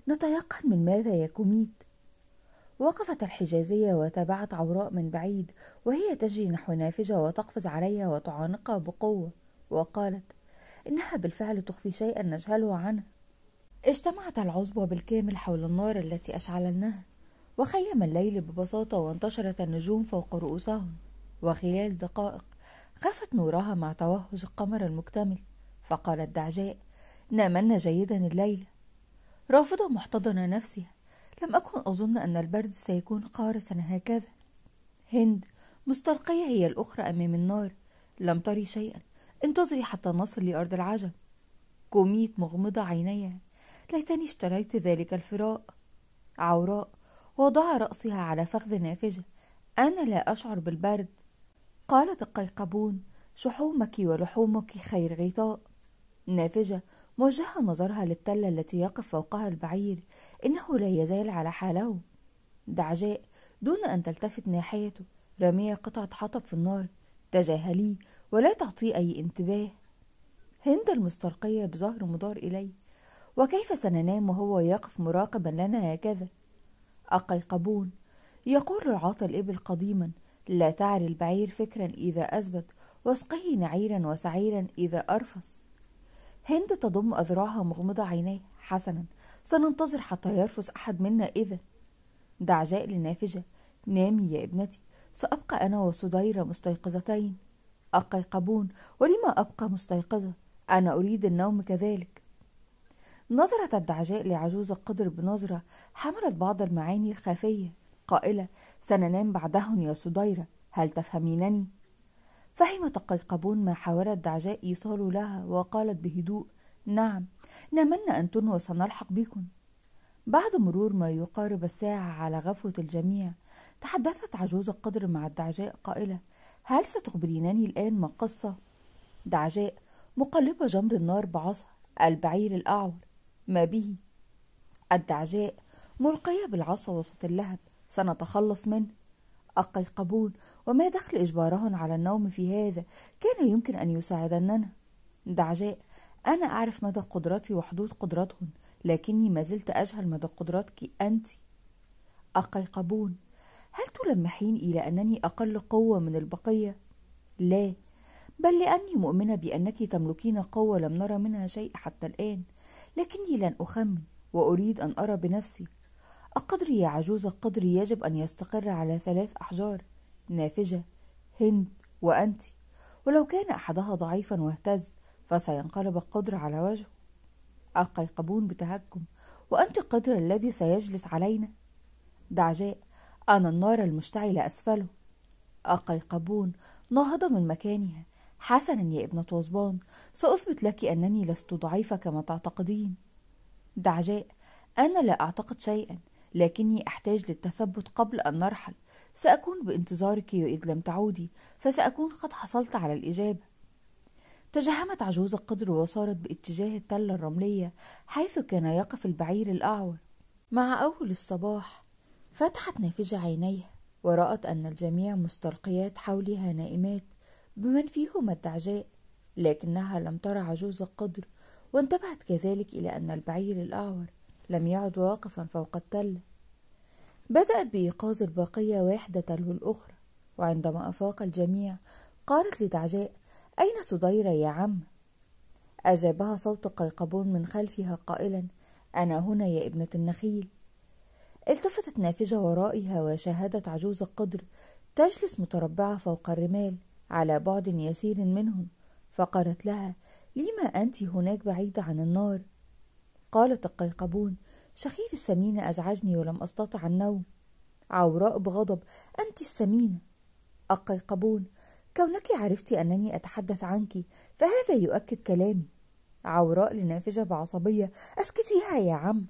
نتيقن من ماذا يا كوميت وقفت الحجازية وتابعت عوراء من بعيد وهي تجري نحو نافجة وتقفز عليها وتعانقها بقوة وقالت إنها بالفعل تخفي شيئا نجهله عنها اجتمعت العصبة بالكامل حول النار التي أشعلناها وخيم الليل ببساطة وانتشرت النجوم فوق رؤوسهم وخلال دقائق خافت نوراها مع توهج القمر المكتمل فقالت دعجاء نامنا جيدا الليلة رافضة محتضنة نفسها لم أكن أظن أن البرد سيكون قارسا هكذا هند مستلقية هي الأخرى أمام النار لم تري شيئا انتظري حتى نصل لأرض العجم كوميت مغمضة عينيها ليتني اشتريت ذلك الفراء عوراء وضع رأسها على فخذ نافجة أنا لا أشعر بالبرد قالت القيقبون شحومك ولحومك خير غطاء نافجة موجهة نظرها للتلة التي يقف فوقها البعير إنه لا يزال على حاله دعجاء دون أن تلتفت ناحيته رمي قطعة حطب في النار تجاهليه ولا تعطيه أي انتباه هند المسترقية بظهر مدار إليه وكيف سننام وهو يقف مراقبا لنا هكذا القيقبون يقول العاطل الإبل قديما لا تعر البعير فكرا إذا أثبت واسقه نعيرا وسعيرا إذا أرفص هند تضم أذراعها مغمضة عينيه حسنا سننتظر حتى يرفس أحد منا إذا دع جاء للنافجة نامي يا ابنتي سأبقى أنا وصديرة مستيقظتين أقيقبون ولما أبقى مستيقظة أنا أريد النوم كذلك نظرت الدعجاء لعجوز القدر بنظرة حملت بعض المعاني الخافية قائلة سننام بعدهن يا صديرة هل تفهمينني؟ فهمت القيقبون ما حاولت دعجاء إيصاله لها وقالت بهدوء نعم نمنا أنتن وسنلحق بكن بعد مرور ما يقارب الساعة على غفوة الجميع تحدثت عجوز القدر مع الدعجاء قائلة هل ستخبرينني الآن ما قصة؟ دعجاء مقلبة جمر النار بعصا البعير الأعور ما به؟ الدعجاء ملقية بالعصا وسط اللهب سنتخلص منه القيقبون وما دخل إجبارهن على النوم في هذا كان يمكن أن يساعدننا ده عجاء أنا أعرف مدى قدراتي وحدود قدرتهن لكني ما زلت أجهل مدى قدرتك أنت القيقبون هل تلمحين إلى أنني أقل قوة من البقية؟ لا بل لأني مؤمنة بأنك تملكين قوة لم نرى منها شيء حتى الآن لكني لن أخمن وأريد أن أرى بنفسي القدر يا عجوز القدر يجب أن يستقر على ثلاث أحجار نافجة هند وأنت ولو كان أحدها ضعيفا واهتز فسينقلب القدر على وجهه القيقبون بتهكم وأنت القدر الذي سيجلس علينا دعجاء أنا النار المشتعلة أسفله القيقبون نهض من مكانها حسنا يا ابنة وصبان سأثبت لك أنني لست ضعيفة كما تعتقدين دعجاء أنا لا أعتقد شيئا لكني أحتاج للتثبت قبل أن نرحل سأكون بانتظارك وإذا لم تعودي فسأكون قد حصلت على الإجابة تجهمت عجوز القدر وصارت باتجاه التلة الرملية حيث كان يقف البعير الأعور مع أول الصباح فتحت نافجة عينيها ورأت أن الجميع مستلقيات حولها نائمات بمن فيهما الدعجاء لكنها لم ترى عجوز القدر وانتبهت كذلك إلى أن البعير الأعور لم يعد واقفا فوق التل بدأت بإيقاظ البقية واحدة تلو الأخرى وعندما أفاق الجميع قالت لدعجاء أين سديرة يا عم؟ أجابها صوت قيقبون من خلفها قائلا أنا هنا يا ابنة النخيل التفتت نافجة ورائها وشاهدت عجوز القدر تجلس متربعة فوق الرمال على بعد يسير منهم فقالت لها لما أنت هناك بعيدة عن النار؟ قالت القيقبون شخير السمينة أزعجني ولم أستطع النوم عوراء بغضب أنت السمينة القيقبون كونك عرفت أنني أتحدث عنك فهذا يؤكد كلامي عوراء لنافجة بعصبية أسكتيها يا عم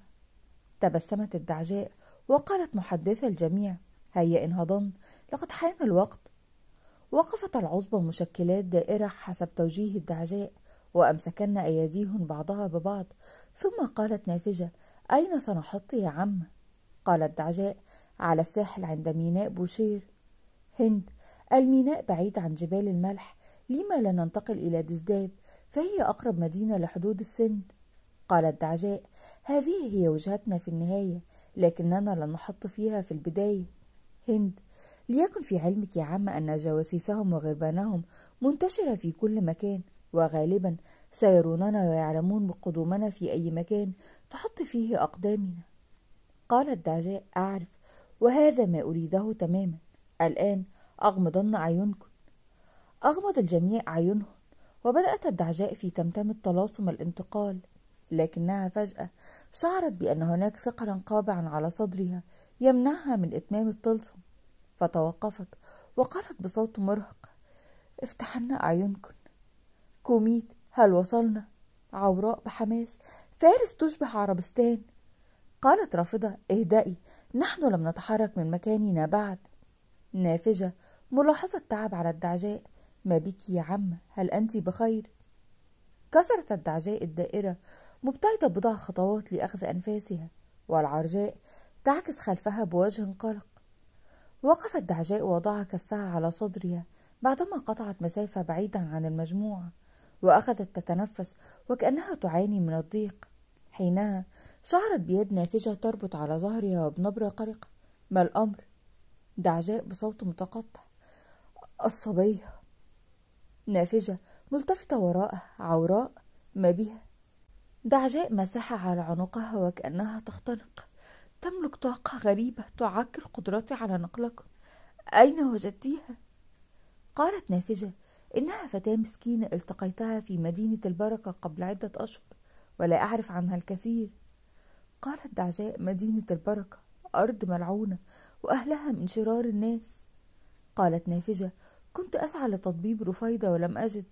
تبسمت الدعجاء وقالت محدثة الجميع هيا إن انهضن لقد حان الوقت وقفت العصبة مشكلات دائرة حسب توجيه الدعجاء وأمسكن أيديهن بعضها ببعض ثم قالت نافجة أين سنحط يا عم؟ قالت دعجاء على الساحل عند ميناء بوشير هند الميناء بعيد عن جبال الملح لما لا ننتقل إلى دزداب فهي أقرب مدينة لحدود السند قالت دعجاء هذه هي وجهتنا في النهاية لكننا لن نحط فيها في البداية هند ليكن في علمك يا عم أن جواسيسهم وغربانهم منتشرة في كل مكان وغالبا سيروننا ويعلمون بقدومنا في أي مكان تحط فيه أقدامنا قال الدعجاء أعرف وهذا ما أريده تماما الآن أغمضن عيونكم أغمض الجميع عيونهم وبدأت الدعجاء في تمتمة طلاسم الانتقال لكنها فجأة شعرت بأن هناك ثقلا قابعا على صدرها يمنعها من إتمام الطلسم فتوقفت وقالت بصوت مرهق افتحن أعينكن كوميت هل وصلنا عوراء بحماس فارس تشبه عربستان قالت رافضة اهدئي نحن لم نتحرك من مكاننا بعد نافجة ملاحظة تعب على الدعجاء ما بك يا عم هل أنت بخير؟ كسرت الدعجاء الدائرة مبتعدة بضع خطوات لأخذ أنفاسها والعرجاء تعكس خلفها بوجه قلق وقف الدعجاء وضع كفها على صدرها بعدما قطعت مسافة بعيدا عن المجموعة وأخذت تتنفس وكأنها تعاني من الضيق حينها شعرت بيد نافجة تربط على ظهرها وبنبرة قلقه ما الأمر؟ دعجاء بصوت متقطع الصبية نافجة ملتفتة وراءها عوراء ما بها دعجاء مسحها على عنقها وكأنها تختنق تملك طاقة غريبة تعكر قدرتي على نقلكم أين وجدتيها؟ قالت نافجة إنها فتاة مسكينة التقيتها في مدينة البركة قبل عدة أشهر ولا أعرف عنها الكثير قالت دعجاء مدينة البركة أرض ملعونة وأهلها من شرار الناس قالت نافجة كنت أسعى لتطبيب رفيدة ولم أجد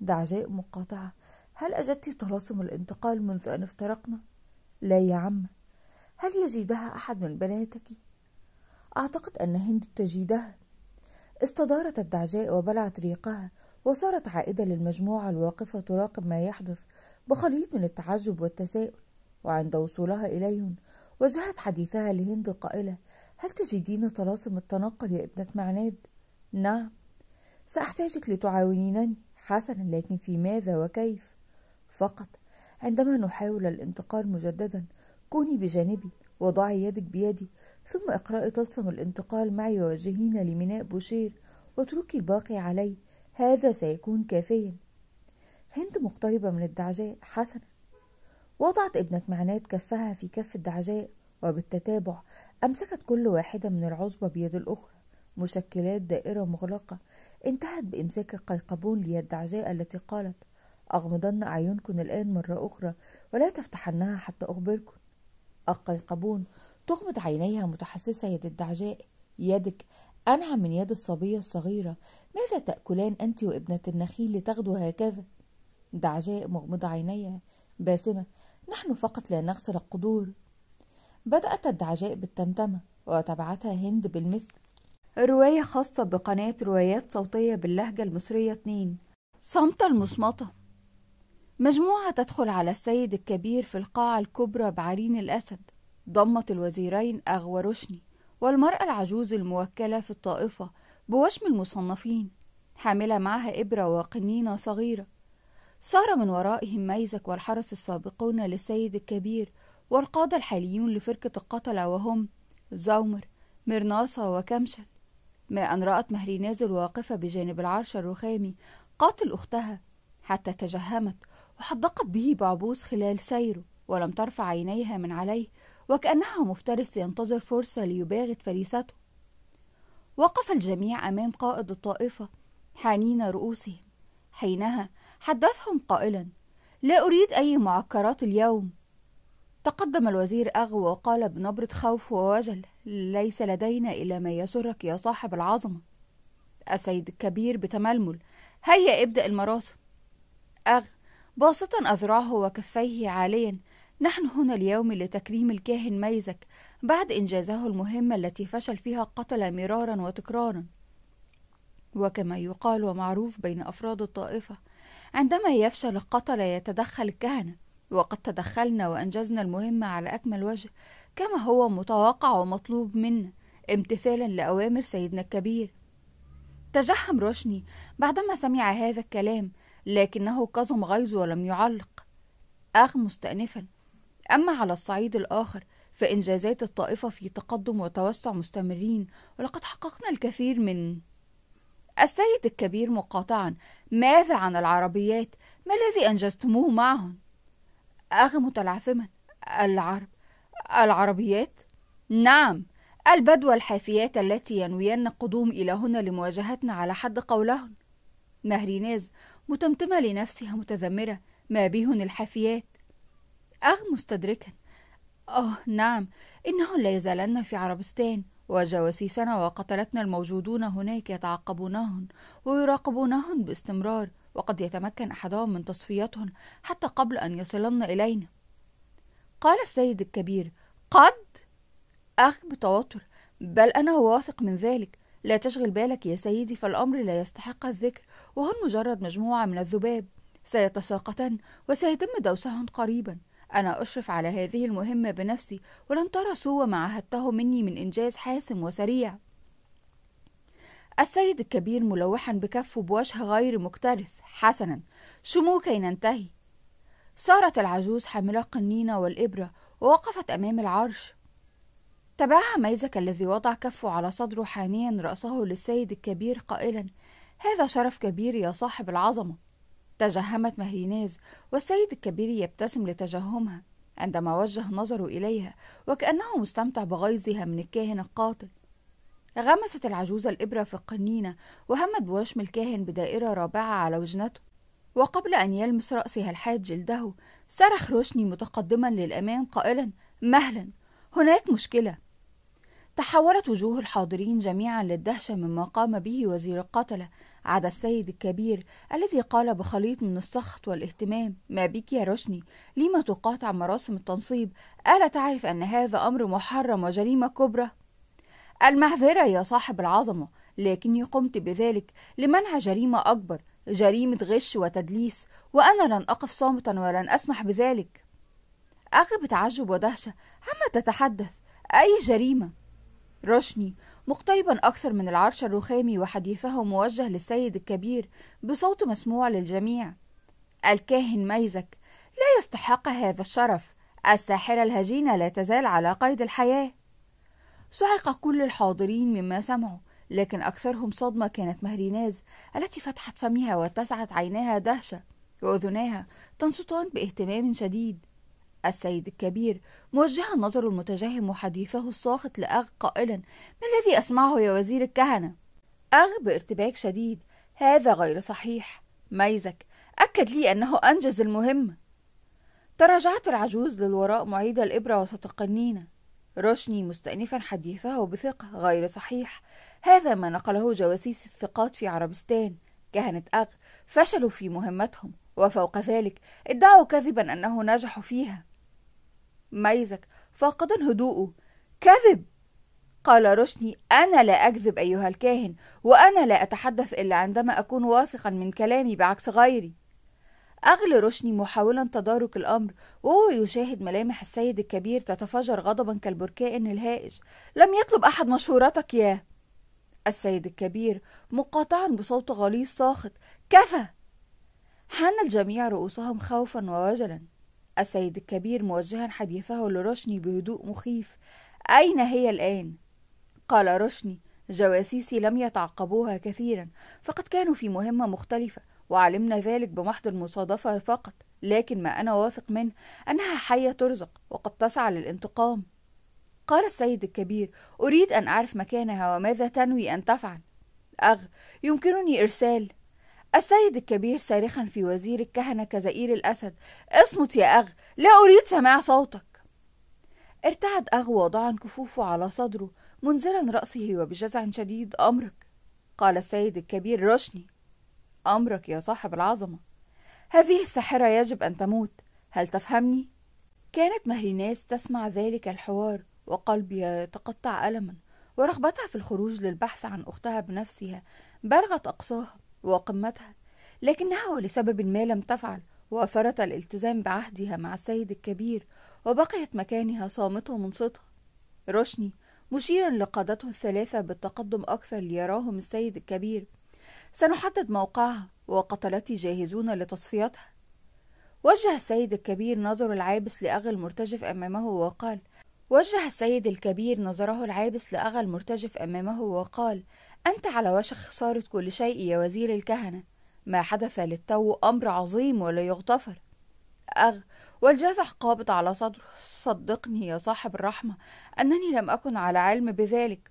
دعجاء مقاطعة هل أجدت طلاسم الانتقال منذ أن افترقنا؟ لا يا عم هل يجيدها أحد من بناتك؟ أعتقد أن هند تجيدها استدارت الدعجاء وبلعت ريقها وصارت عائدة للمجموعة الواقفة تراقب ما يحدث بخليط من التعجب والتساؤل وعند وصولها إليهم وجهت حديثها لهند قائلة هل تجدين طلاسم التنقل يا ابنة معناد؟ نعم سأحتاجك لتعاونينني حسنا لكن في ماذا وكيف؟ فقط عندما نحاول الانتقال مجددا كوني بجانبي وضعي يدك بيدي ثم اقرأي طلسم الانتقال معي ووجهينا لميناء بوشير واتركي الباقي علي هذا سيكون كافيا هند مقتربة من الدعجاء حسنا وضعت ابنة معنات كفها في كف الدعجاء وبالتتابع أمسكت كل واحدة من العصبة بيد الأخرى مشكلات دائرة مغلقة انتهت بإمساك القيقبون ليد دعجاء التي قالت أغمضن أعينكن الآن مرة أخرى ولا تفتحنها حتى أخبركن القيقبون تغمض عينيها متحسسة يد الدعجاء يدك أنعم من يد الصبية الصغيرة ماذا تأكلان أنت وابنة النخيل لتغدو هكذا؟ دعجاء مغمضة عينيها باسمة نحن فقط لا نغسل القدور بدأت الدعجاء بالتمتمة وتبعتها هند بالمثل رواية خاصة بقناة روايات صوتية باللهجة المصرية 2 صمت المصمطة مجموعة تدخل على السيد الكبير في القاعة الكبرى بعرين الأسد ضمت الوزيرين أغوى رشني والمرأة العجوز الموكلة في الطائفة بوشم المصنفين حاملة معها إبرة وقنينة صغيرة سار من ورائهم ميزك والحرس السابقون للسيد الكبير والقادة الحاليون لفرقة القتلة وهم زومر مرناصة وكمشل ما أن رأت مهريناز واقفة بجانب العرش الرخامي قاتل أختها حتى تجهمت وحدقت به بعبوس خلال سيره ولم ترفع عينيها من عليه وكأنها مفترس ينتظر فرصة ليباغت فريسته وقف الجميع أمام قائد الطائفة حانين رؤوسهم حينها حدثهم قائلا لا أريد أي معكرات اليوم تقدم الوزير أغو وقال بنبرة خوف ووجل ليس لدينا إلا ما يسرك يا صاحب العظمة السيد الكبير بتململ هيا ابدأ المراسم أغ باسطا أذرعه وكفيه عاليا نحن هنا اليوم لتكريم الكاهن ميزك بعد إنجازه المهمة التي فشل فيها قتل مرارا وتكرارا وكما يقال ومعروف بين أفراد الطائفة عندما يفشل القتل يتدخل الكهنة وقد تدخلنا وأنجزنا المهمة على أكمل وجه كما هو متوقع ومطلوب منا امتثالا لأوامر سيدنا الكبير تجحم روشني بعدما سمع هذا الكلام لكنه كظم غيظه ولم يعلق أخ مستأنفا أما على الصعيد الآخر فإنجازات الطائفة في تقدم وتوسع مستمرين ولقد حققنا الكثير من السيد الكبير مقاطعا ماذا عن العربيات ما الذي أنجزتموه معهن أخ متلعثما العرب العربيات نعم البدو الحافيات التي ينوين القدوم إليهن لمواجهتنا على حد قولهن نهريناز متمتمة لنفسها متذمرة ما بهن الحافيات أخ مستدركا آه نعم إنهن لا يزالن في عربستان وجواسيسنا وقتلتنا الموجودون هناك يتعقبونهن ويراقبونهن باستمرار وقد يتمكن أحدهم من تصفيتهن حتى قبل أن يصلن إلينا قال السيد الكبير قد أخ بتوتر بل أنا واثق من ذلك لا تشغل بالك يا سيدي فالأمر لا يستحق الذكر وهن مجرد مجموعة من الذباب سيتساقطن وسيتم دوسهن قريبا أنا أشرف على هذه المهمة بنفسي ولن ترى سوى ما عهدته مني من إنجاز حاسم وسريع السيد الكبير ملوحا بكفه بوجه غير مكترث حسنا شمو كي ننتهي صارت العجوز حاملة قنينة والإبرة ووقفت أمام العرش تبعها ميزك الذي وضع كفه على صدره حانيا رأسه للسيد الكبير قائلا هذا شرف كبير يا صاحب العظمة تجهمت مهريناز والسيد الكبير يبتسم لتجهمها عندما وجه نظره إليها وكأنه مستمتع بغيظها من الكاهن القاتل غمست العجوزة الإبرة في القنينة وهمت بوشم الكاهن بدائرة رابعة على وجنته وقبل أن يلمس رأسها الحاد جلده صرخ روشني متقدما للأمام قائلا مهلا هناك مشكلة تحولت وجوه الحاضرين جميعا للدهشة مما قام به وزير القتلة عدا السيد الكبير الذي قال بخليط من السخط والاهتمام ما بك يا رشني لما تقاطع مراسم التنصيب ألا تعرف أن هذا أمر محرم وجريمة كبرى المعذرة يا صاحب العظمة لكني قمت بذلك لمنع جريمة أكبر جريمة غش وتدليس وأنا لن أقف صامتا ولن أسمح بذلك أخي بتعجب ودهشة عما تتحدث أي جريمة رشني مقتربا أكثر من العرش الرخامي وحديثه موجه للسيد الكبير بصوت مسموع للجميع الكاهن ميزك لا يستحق هذا الشرف الساحرة الهجينة لا تزال على قيد الحياة صعق كل الحاضرين مما سمعوا لكن أكثرهم صدمة كانت مهريناز التي فتحت فمها واتسعت عيناها دهشة وأذناها تنصتان باهتمام شديد السيد الكبير موجها نظره المتجهم وحديثه الساخط لأغ قائلا ما الذي أسمعه يا وزير الكهنة؟ أغ بارتباك شديد هذا غير صحيح ميزك أكد لي أنه أنجز المهمة تراجعت العجوز للوراء معيدة الإبرة وسط القنينة روشني مستأنفا حديثه بثقة غير صحيح هذا ما نقله جواسيس الثقات في عربستان كهنة أغ فشلوا في مهمتهم وفوق ذلك ادعوا كذبا أنه نجحوا فيها ميزك فاقدا هدوءه كذب قال رشني أنا لا أكذب أيها الكاهن وأنا لا أتحدث إلا عندما أكون واثقا من كلامي بعكس غيري أغلى رشني محاولا تدارك الأمر وهو يشاهد ملامح السيد الكبير تتفجر غضبا كالبركان الهائج لم يطلب أحد مشورتك يا السيد الكبير مقاطعا بصوت غليظ ساخط كفى حان الجميع رؤوسهم خوفا ووجلا السيد الكبير موجها حديثه لرشني بهدوء مخيف أين هي الآن؟ قال رشني جواسيسي لم يتعقبوها كثيرا فقد كانوا في مهمة مختلفة وعلمنا ذلك بمحض المصادفة فقط لكن ما أنا واثق منه أنها حية ترزق وقد تسعى للانتقام قال السيد الكبير أريد أن أعرف مكانها وماذا تنوي أن تفعل أغ يمكنني إرسال السيد الكبير صارخا في وزير الكهنة كزئير الأسد اصمت يا أغ لا أريد سماع صوتك ارتعد أغ واضعا كفوفه على صدره منزلا رأسه وبجزع شديد أمرك قال السيد الكبير رشني أمرك يا صاحب العظمة هذه الساحرة يجب أن تموت هل تفهمني؟ كانت مهريناس تسمع ذلك الحوار وقلبي يتقطع ألما ورغبتها في الخروج للبحث عن أختها بنفسها بلغت أقصاها وقمتها لكنها ولسبب ما لم تفعل وفرط الالتزام بعهدها مع السيد الكبير وبقيت مكانها صامتة منصتة رشني مشيرا لقادته الثلاثة بالتقدم أكثر ليراهم السيد الكبير سنحدد موقعها وقتلتي جاهزون لتصفيتها وجه السيد الكبير نظر العابس لأغى المرتجف أمامه وقال وجه السيد الكبير نظره العابس لأغى المرتجف أمامه وقال أنت على وشك خسارة كل شيء يا وزير الكهنة ما حدث للتو أمر عظيم ولا يغتفر أغ والجزع قابض على صدره صدقني يا صاحب الرحمة أنني لم أكن على علم بذلك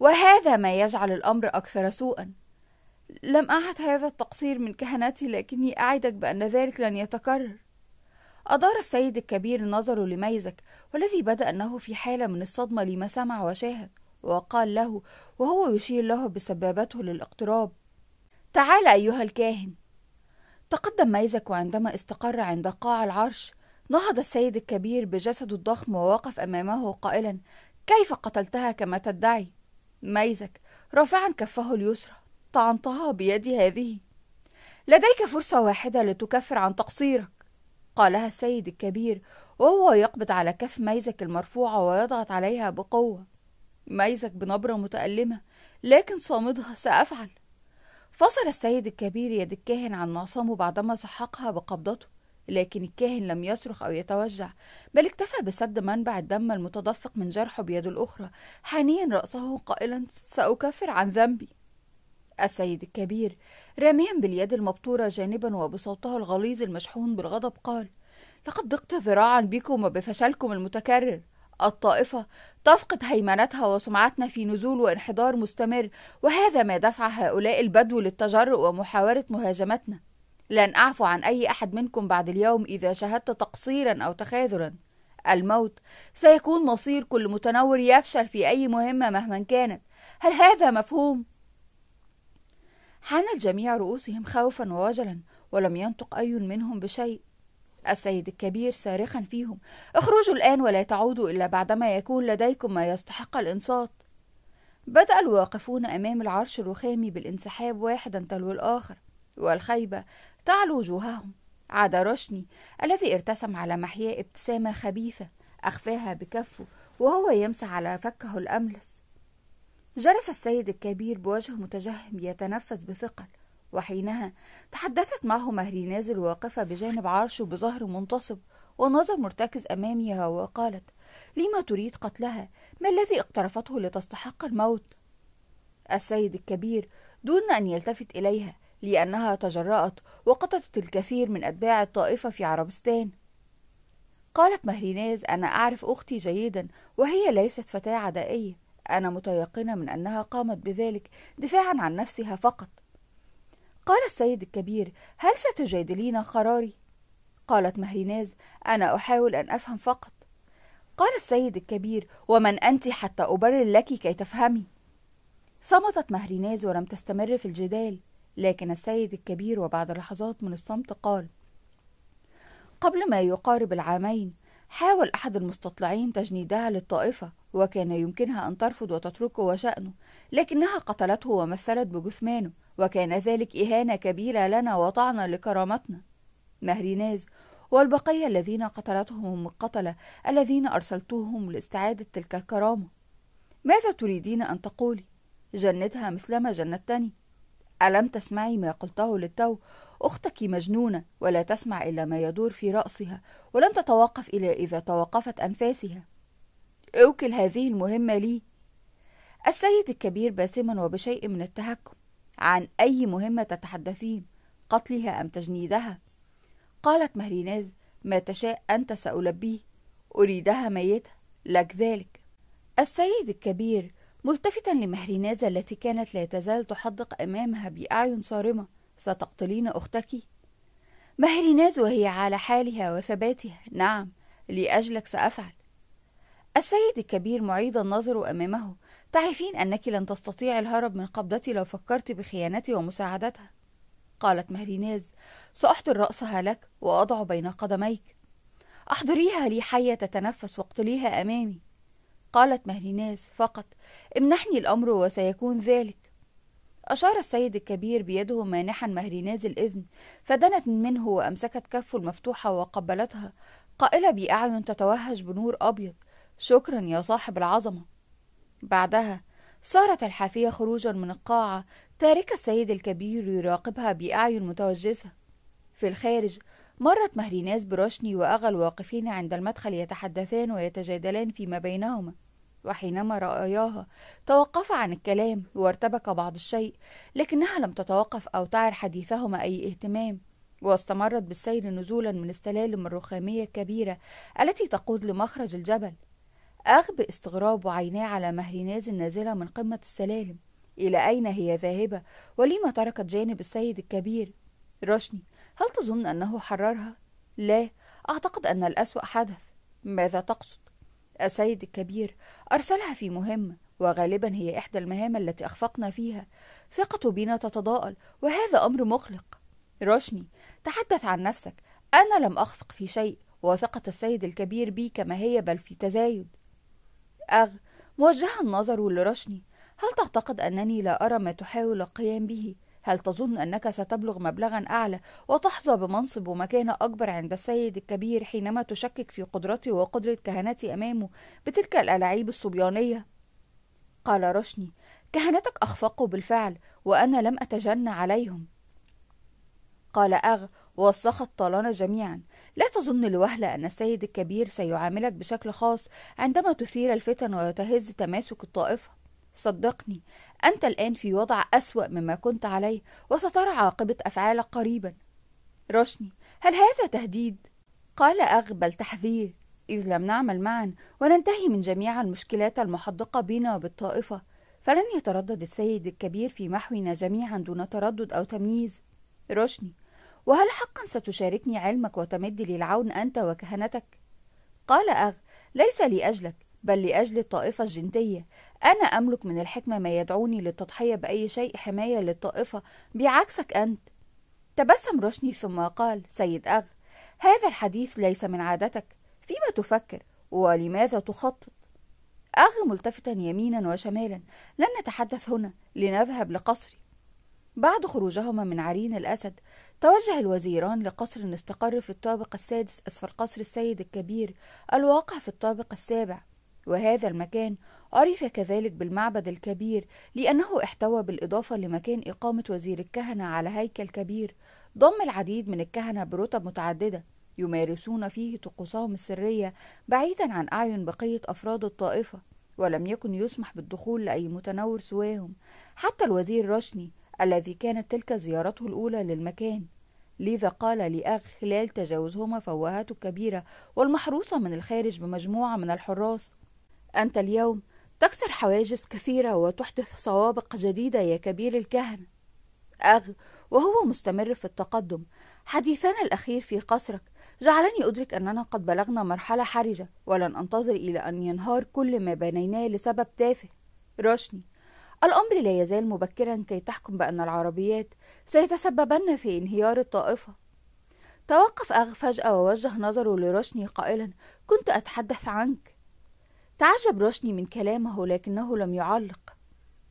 وهذا ما يجعل الأمر أكثر سوءا لم أعد هذا التقصير من كهنتي لكني أعدك بأن ذلك لن يتكرر أدار السيد الكبير نظره لميزك والذي بدأ أنه في حالة من الصدمة لما سمع وشاهد وقال له وهو يشير له بسبابته للاقتراب تعال أيها الكاهن تقدم ميزك وعندما استقر عند قاع العرش نهض السيد الكبير بجسده الضخم ووقف أمامه قائلا كيف قتلتها كما تدعي ميزك رافعا كفه اليسرى طعنتها بيدي هذه لديك فرصة واحدة لتكفر عن تقصيرك قالها السيد الكبير وهو يقبض على كف ميزك المرفوعة ويضغط عليها بقوة ميزك بنبرة متألمة لكن صامدها سأفعل فصل السيد الكبير يد الكاهن عن معصمه بعدما سحقها بقبضته لكن الكاهن لم يصرخ أو يتوجع بل اكتفى بسد منبع الدم المتدفق من جرحه بيده الأخرى حانيا رأسه قائلا سأكفر عن ذنبي السيد الكبير راميا باليد المبتورة جانبا وبصوتها الغليظ المشحون بالغضب قال لقد ضقت ذراعا بكم وبفشلكم المتكرر الطائفة تفقد هيمنتها وسمعتنا في نزول وانحدار مستمر وهذا ما دفع هؤلاء البدو للتجرؤ ومحاولة مهاجمتنا لن أعفو عن أي أحد منكم بعد اليوم إذا شاهدت تقصيرا أو تخاذلا الموت سيكون مصير كل متنور يفشل في أي مهمة مهما كانت هل هذا مفهوم؟ حان الجميع رؤوسهم خوفا ووجلا ولم ينطق أي منهم بشيء السيد الكبير صارخا فيهم اخرجوا الآن ولا تعودوا إلا بعدما يكون لديكم ما يستحق الإنصات بدأ الواقفون أمام العرش الرخامي بالانسحاب واحدا تلو الآخر والخيبة تعلو وجوههم عاد رشني الذي ارتسم على محياه ابتسامة خبيثة أخفاها بكفه وهو يمسح على فكه الأملس جلس السيد الكبير بوجه متجهم يتنفس بثقل وحينها تحدثت معه مهريناز الواقفة بجانب عرشه بظهر منتصب ونظر مرتكز أمامها وقالت لما تريد قتلها ما الذي اقترفته لتستحق الموت السيد الكبير دون أن يلتفت إليها لأنها تجرأت وقتلت الكثير من أتباع الطائفة في عربستان قالت مهريناز أنا أعرف أختي جيدا وهي ليست فتاة عدائية أنا متيقنة من أنها قامت بذلك دفاعا عن نفسها فقط قال السيد الكبير هل ستجادلين قراري قالت مهريناز انا احاول ان افهم فقط قال السيد الكبير ومن انت حتى ابرر لك كي تفهمي صمتت مهريناز ولم تستمر في الجدال لكن السيد الكبير وبعد لحظات من الصمت قال قبل ما يقارب العامين حاول أحد المستطلعين تجنيدها للطائفة وكان يمكنها أن ترفض وتتركه وشأنه لكنها قتلته ومثلت بجثمانه وكان ذلك إهانة كبيرة لنا وطعنا لكرامتنا مهريناز والبقية الذين قتلتهم القتلة الذين أرسلتهم لاستعادة تلك الكرامة ماذا تريدين أن تقولي؟ جنتها مثلما جنتني ألم تسمعي ما قلته للتو أختك مجنونة ولا تسمع إلا ما يدور في رأسها ولن تتوقف إلا إذا توقفت أنفاسها أوكل هذه المهمة لي السيد الكبير باسما وبشيء من التهكم عن أي مهمة تتحدثين قتلها أم تجنيدها قالت مهريناز ما تشاء أنت سألبيه أريدها ميتة لك ذلك السيد الكبير ملتفتا لمهريناز التي كانت لا تزال تحدق أمامها بأعين صارمة ستقتلين أختك؟ مهريناز وهي على حالها وثباتها نعم لأجلك سأفعل السيد الكبير معيد النظر أمامه تعرفين أنك لن تستطيع الهرب من قبضتي لو فكرت بخيانتي ومساعدتها قالت مهريناز سأحضر رأسها لك وأضع بين قدميك أحضريها لي حية تتنفس واقتليها أمامي قالت مهريناز فقط امنحني الأمر وسيكون ذلك أشار السيد الكبير بيده مانحا مهريناز الإذن فدنت منه وأمسكت كفه المفتوحة وقبلتها قائلة بأعين تتوهج بنور أبيض شكرا يا صاحب العظمة بعدها سارت الحافية خروجا من القاعة تاركة السيد الكبير يراقبها بأعين متوجسة في الخارج مرت مهريناز بروشني وأغا الواقفين عند المدخل يتحدثان ويتجادلان فيما بينهما وحينما رأياها توقف عن الكلام وارتبك بعض الشيء لكنها لم تتوقف أو تعر حديثهما أي اهتمام واستمرت بالسير نزولا من السلالم الرخامية الكبيرة التي تقود لمخرج الجبل أغب استغراب عيناه على مهريناز النازلة من قمة السلالم إلى أين هي ذاهبة ولما تركت جانب السيد الكبير رشني هل تظن أنه حررها؟ لا أعتقد أن الأسوأ حدث ماذا تقصد؟ السيد الكبير أرسلها في مهمة وغالبا هي إحدى المهام التي أخفقنا فيها ثقته بنا تتضاءل وهذا أمر مقلق رشني تحدث عن نفسك أنا لم أخفق في شيء وثقة السيد الكبير بي كما هي بل في تزايد أغ موجه النظر لرشني هل تعتقد أنني لا أرى ما تحاول القيام به هل تظن أنك ستبلغ مبلغا أعلى وتحظى بمنصب ومكانة أكبر عند السيد الكبير حينما تشكك في قدرتي وقدرة كهنتي أمامه بتلك الألاعيب الصبيانية؟ قال رشني كهنتك أخفقوا بالفعل وأنا لم أتجنى عليهم قال أغ ووسخ الطالون جميعا لا تظن لوهلة أن السيد الكبير سيعاملك بشكل خاص عندما تثير الفتن وتهز تماسك الطائفة صدقني أنت الآن في وضع أسوأ مما كنت عليه وسترى عاقبة أفعالك قريبا رشني هل هذا تهديد؟ قال أغ بل تحذير إذ لم نعمل معا وننتهي من جميع المشكلات المحدقة بنا وبالطائفة فلن يتردد السيد الكبير في محونا جميعا دون تردد أو تمييز رشني وهل حقا ستشاركني علمك وتمد لي العون أنت وكهنتك؟ قال أغ ليس لأجلك بل لأجل الطائفة الجندية أنا أملك من الحكمة ما يدعوني للتضحية بأي شيء حماية للطائفة بعكسك أنت تبسم رشني ثم قال سيد أغ هذا الحديث ليس من عادتك فيما تفكر ولماذا تخطط أغ ملتفتا يمينا وشمالا لن نتحدث هنا لنذهب لقصري بعد خروجهما من عرين الأسد توجه الوزيران لقصر استقر في الطابق السادس أسفل قصر السيد الكبير الواقع في الطابق السابع وهذا المكان عرف كذلك بالمعبد الكبير لأنه احتوى بالإضافة لمكان إقامة وزير الكهنة على هيكل كبير ضم العديد من الكهنة برتب متعددة يمارسون فيه طقوسهم السرية بعيدا عن أعين بقية أفراد الطائفة ولم يكن يسمح بالدخول لأي متنور سواهم حتى الوزير رشني الذي كانت تلك زيارته الأولى للمكان لذا قال لأغ خلال تجاوزهما فوهاته الكبيرة والمحروسة من الخارج بمجموعة من الحراس أنت اليوم تكسر حواجز كثيرة وتحدث سوابق جديدة يا كبير الكهنة أغ وهو مستمر في التقدم حديثنا الأخير في قصرك جعلني أدرك أننا قد بلغنا مرحلة حرجة ولن أنتظر إلى أن ينهار كل ما بنيناه لسبب تافه رشني الأمر لا يزال مبكرا كي تحكم بأن العربيات سيتسببن في انهيار الطائفة توقف أغ فجأة ووجه نظره لرشني قائلا كنت أتحدث عنك تعجب روشني من كلامه لكنه لم يعلق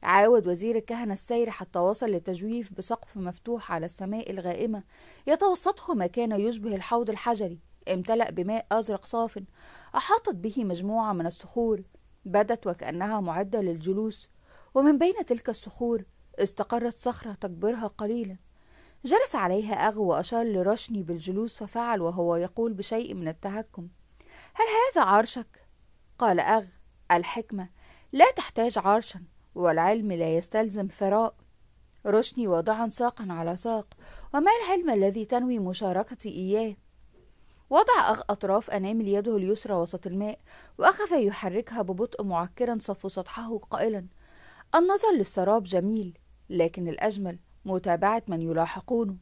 عاود وزير الكهنة السير حتى وصل لتجويف بسقف مفتوح على السماء الغائمة يتوسطه ما كان يشبه الحوض الحجري امتلأ بماء أزرق صاف أحاطت به مجموعة من الصخور بدت وكأنها معدة للجلوس ومن بين تلك الصخور استقرت صخرة تكبرها قليلا جلس عليها أغو وأشار لرشني بالجلوس ففعل وهو يقول بشيء من التهكم هل هذا عرشك؟ قال أغ الحكمة لا تحتاج عرشا والعلم لا يستلزم ثراء رشني واضعا ساقا على ساق وما الحلم الذي تنوي مشاركتي إياه وضع أغ أطراف أنامل يده اليسرى وسط الماء وأخذ يحركها ببطء معكرا صف سطحه قائلا النظر للسراب جميل لكن الأجمل متابعة من يلاحقونه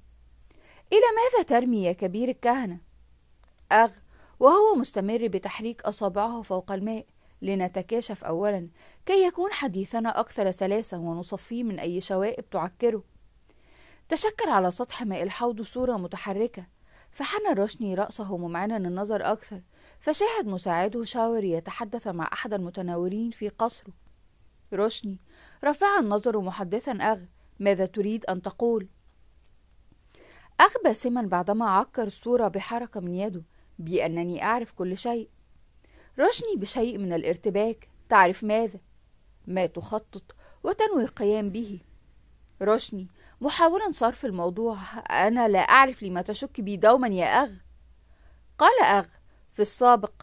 إلى ماذا ترمي يا كبير الكهنة؟ أغ وهو مستمر بتحريك أصابعه فوق الماء لنتكاشف أولا كي يكون حديثنا أكثر سلاسة ونصفيه من أي شوائب تعكره تشكل على سطح ماء الحوض صورة متحركة فحنى روشني رأسه ممعنا النظر أكثر فشاهد مساعده شاور يتحدث مع أحد المتناولين في قصره رشني رفع النظر محدثا أغ ماذا تريد أن تقول؟ أغ باسما بعدما عكر الصورة بحركة من يده بأنني أعرف كل شيء رشني بشيء من الارتباك تعرف ماذا ما تخطط وتنوي القيام به رشني محاولا صرف الموضوع أنا لا أعرف لما تشك بي دوما يا أغ قال أغ في السابق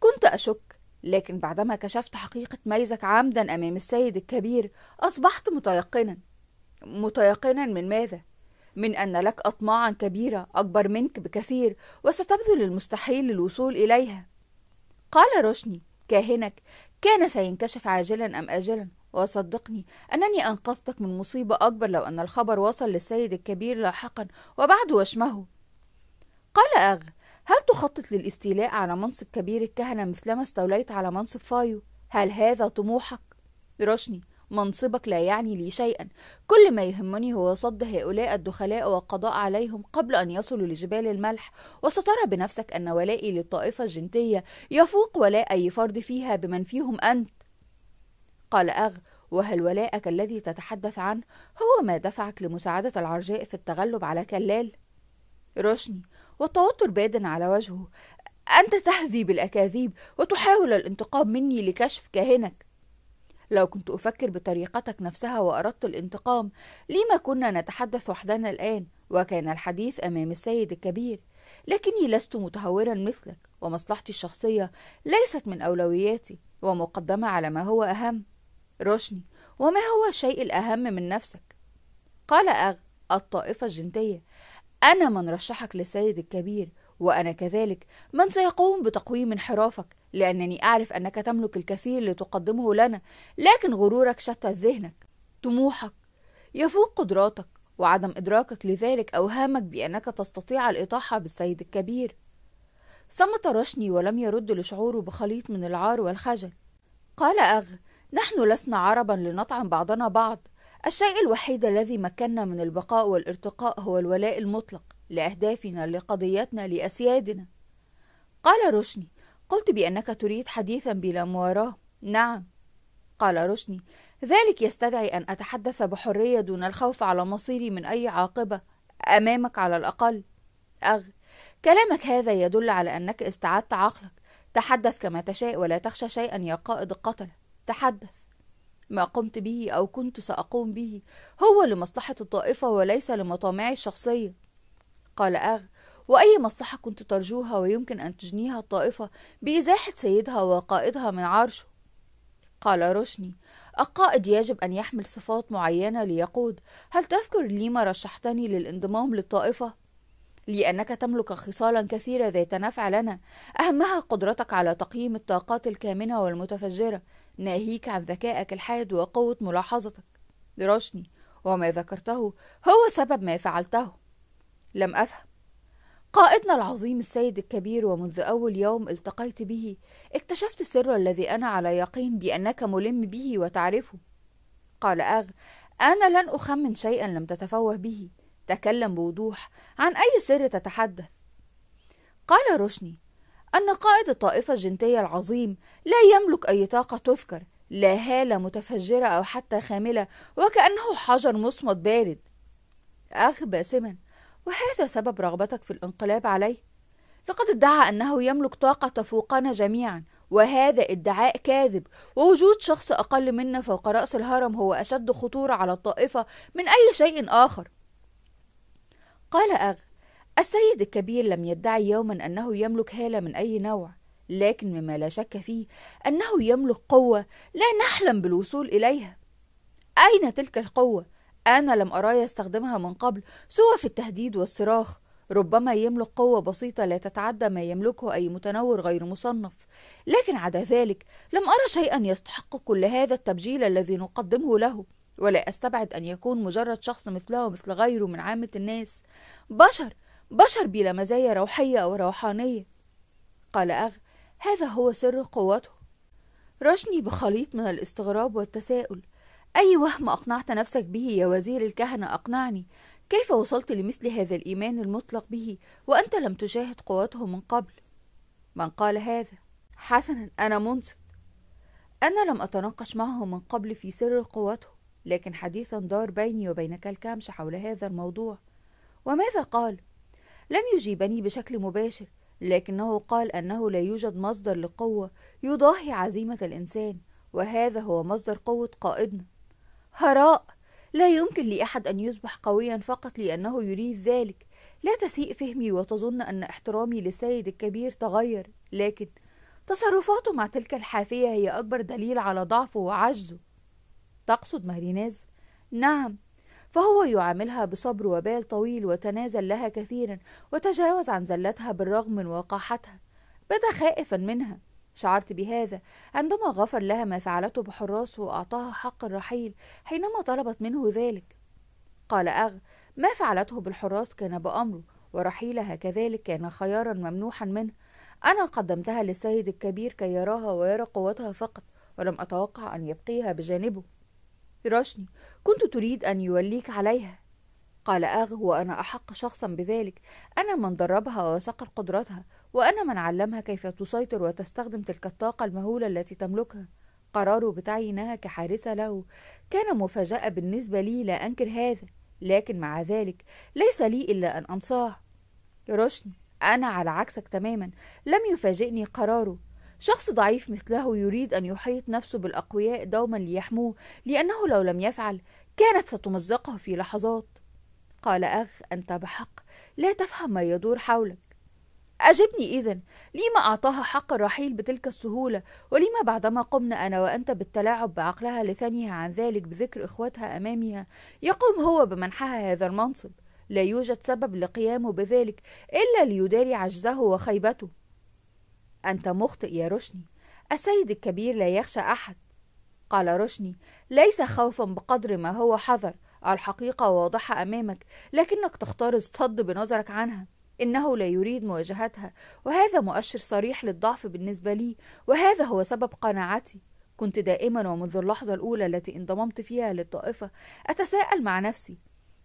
كنت أشك لكن بعدما كشفت حقيقة ميزك عمدا أمام السيد الكبير أصبحت متيقنا متيقنا من ماذا؟ من أن لك أطماعا كبيرة أكبر منك بكثير وستبذل المستحيل للوصول إليها قال روشني كاهنك كان سينكشف عاجلا أم آجلا وصدقني أنني أنقذتك من مصيبة أكبر لو أن الخبر وصل للسيد الكبير لاحقا وبعد وشمه قال أغ هل تخطط للاستيلاء على منصب كبير الكهنة مثلما استوليت على منصب فايو؟ هل هذا طموحك؟ رشني منصبك لا يعني لي شيئا كل ما يهمني هو صد هؤلاء الدخلاء والقضاء عليهم قبل أن يصلوا لجبال الملح وسترى بنفسك أن ولائي للطائفة الجنتية يفوق ولاء أي فرد فيها بمن فيهم أنت قال أغ وهل ولاءك الذي تتحدث عنه هو ما دفعك لمساعدة العرجاء في التغلب على كلال؟ رشني والتوتر باد على وجهه أنت تهذي بالأكاذيب وتحاول الانتقام مني لكشف كاهنك لو كنت أفكر بطريقتك نفسها وأردت الانتقام لما كنا نتحدث وحدنا الآن وكان الحديث أمام السيد الكبير لكني لست متهورا مثلك ومصلحتي الشخصية ليست من أولوياتي ومقدمة على ما هو أهم رشني وما هو الشيء الأهم من نفسك قال أغ الطائفة الجنتية أنا من رشحك للسيد الكبير وأنا كذلك من سيقوم بتقويم انحرافك لأنني أعرف أنك تملك الكثير لتقدمه لنا لكن غرورك شتت ذهنك طموحك يفوق قدراتك وعدم إدراكك لذلك أوهامك بأنك تستطيع الإطاحة بالسيد الكبير صمت رشني ولم يرد لشعوره بخليط من العار والخجل قال أغ نحن لسنا عربا لنطعم بعضنا بعض الشيء الوحيد الذي مكننا من البقاء والارتقاء هو الولاء المطلق لأهدافنا لقضيتنا لأسيادنا قال رشني قلت بأنك تريد حديثا بلا مواراة نعم قال رشني ذلك يستدعي أن أتحدث بحرية دون الخوف على مصيري من أي عاقبة أمامك على الأقل أغ كلامك هذا يدل على أنك استعدت عقلك تحدث كما تشاء ولا تخشى شيئا يا قائد القتلة تحدث ما قمت به أو كنت سأقوم به هو لمصلحة الطائفة وليس لمطامعي الشخصية قال أغ وأي مصلحة كنت ترجوها ويمكن أن تجنيها الطائفة بإزاحة سيدها وقائدها من عرشه قال روشني القائد يجب أن يحمل صفات معينة ليقود هل تذكر لي ما رشحتني للانضمام للطائفة؟ لأنك تملك خصالا كثيرة ذات نفع لنا أهمها قدرتك على تقييم الطاقات الكامنة والمتفجرة ناهيك عن ذكائك الحاد وقوة ملاحظتك روشني وما ذكرته هو سبب ما فعلته لم أفهم قائدنا العظيم السيد الكبير ومنذ أول يوم التقيت به اكتشفت السر الذي أنا على يقين بأنك ملم به وتعرفه قال أغ أنا لن أخمن شيئا لم تتفوه به تكلم بوضوح عن أي سر تتحدث قال رشني أن قائد الطائفة الجنتية العظيم لا يملك أي طاقة تذكر لا هالة متفجرة أو حتى خاملة وكأنه حجر مصمت بارد أخ باسما وهذا سبب رغبتك في الانقلاب عليه لقد ادعى أنه يملك طاقة تفوقنا جميعا وهذا ادعاء كاذب ووجود شخص أقل منا فوق رأس الهرم هو أشد خطورة على الطائفة من أي شيء آخر قال أغ السيد الكبير لم يدعي يوما أنه يملك هالة من أي نوع لكن مما لا شك فيه أنه يملك قوة لا نحلم بالوصول إليها أين تلك القوة؟ أنا لم أراه يستخدمها من قبل سوى في التهديد والصراخ ربما يملك قوة بسيطة لا تتعدى ما يملكه أي متنور غير مصنف لكن عدا ذلك لم أرى شيئا يستحق كل هذا التبجيل الذي نقدمه له ولا أستبعد أن يكون مجرد شخص مثله مثل غيره من عامة الناس بشر بشر بلا مزايا روحية أو روحانية قال أغ هذا هو سر قوته رشني بخليط من الاستغراب والتساؤل أي وهم أقنعت نفسك به يا وزير الكهنة أقنعني كيف وصلت لمثل هذا الإيمان المطلق به وأنت لم تشاهد قوته من قبل من قال هذا حسنا أنا منصت أنا لم أتناقش معه من قبل في سر قوته لكن حديثا دار بيني وبينك الكامش حول هذا الموضوع وماذا قال لم يجيبني بشكل مباشر لكنه قال أنه لا يوجد مصدر لقوة يضاهي عزيمة الإنسان وهذا هو مصدر قوة قائدنا هراء لا يمكن لأحد أن يصبح قويا فقط لأنه يريد ذلك لا تسيء فهمي وتظن أن احترامي للسيد الكبير تغير لكن تصرفاته مع تلك الحافية هي أكبر دليل على ضعفه وعجزه تقصد مهريناز؟ نعم فهو يعاملها بصبر وبال طويل وتنازل لها كثيرا وتجاوز عن زلتها بالرغم من وقاحتها بدا خائفا منها شعرت بهذا عندما غفر لها ما فعلته بحراسه وأعطاها حق الرحيل حينما طلبت منه ذلك قال أغ ما فعلته بالحراس كان بأمره ورحيلها كذلك كان خيارا ممنوحا منه أنا قدمتها للسيد الكبير كي يراها ويرى قوتها فقط ولم أتوقع أن يبقيها بجانبه رشني كنت تريد أن يوليك عليها قال أغ وأنا أحق شخصا بذلك أنا من دربها وصقل قدرتها وأنا من علمها كيف تسيطر وتستخدم تلك الطاقة المهولة التي تملكها قراره بتعيينها كحارسة له كان مفاجأة بالنسبة لي لا أنكر هذا لكن مع ذلك ليس لي إلا أن أنصاع رشدي أنا على عكسك تماما لم يفاجئني قراره شخص ضعيف مثله يريد أن يحيط نفسه بالأقوياء دوما ليحموه لأنه لو لم يفعل كانت ستمزقه في لحظات قال أخ أنت بحق لا تفهم ما يدور حولك أجبني إذا لما أعطاها حق الرحيل بتلك السهولة ولما بعدما قمنا أنا وأنت بالتلاعب بعقلها لثانيها عن ذلك بذكر إخوتها أمامها يقوم هو بمنحها هذا المنصب لا يوجد سبب لقيامه بذلك إلا ليداري عجزه وخيبته أنت مخطئ يا رشني السيد الكبير لا يخشى أحد قال رشني ليس خوفا بقدر ما هو حذر الحقيقة واضحة أمامك لكنك تختار الصد بنظرك عنها إنه لا يريد مواجهتها وهذا مؤشر صريح للضعف بالنسبة لي وهذا هو سبب قناعتي كنت دائما ومنذ اللحظة الأولى التي انضممت فيها للطائفة أتساءل مع نفسي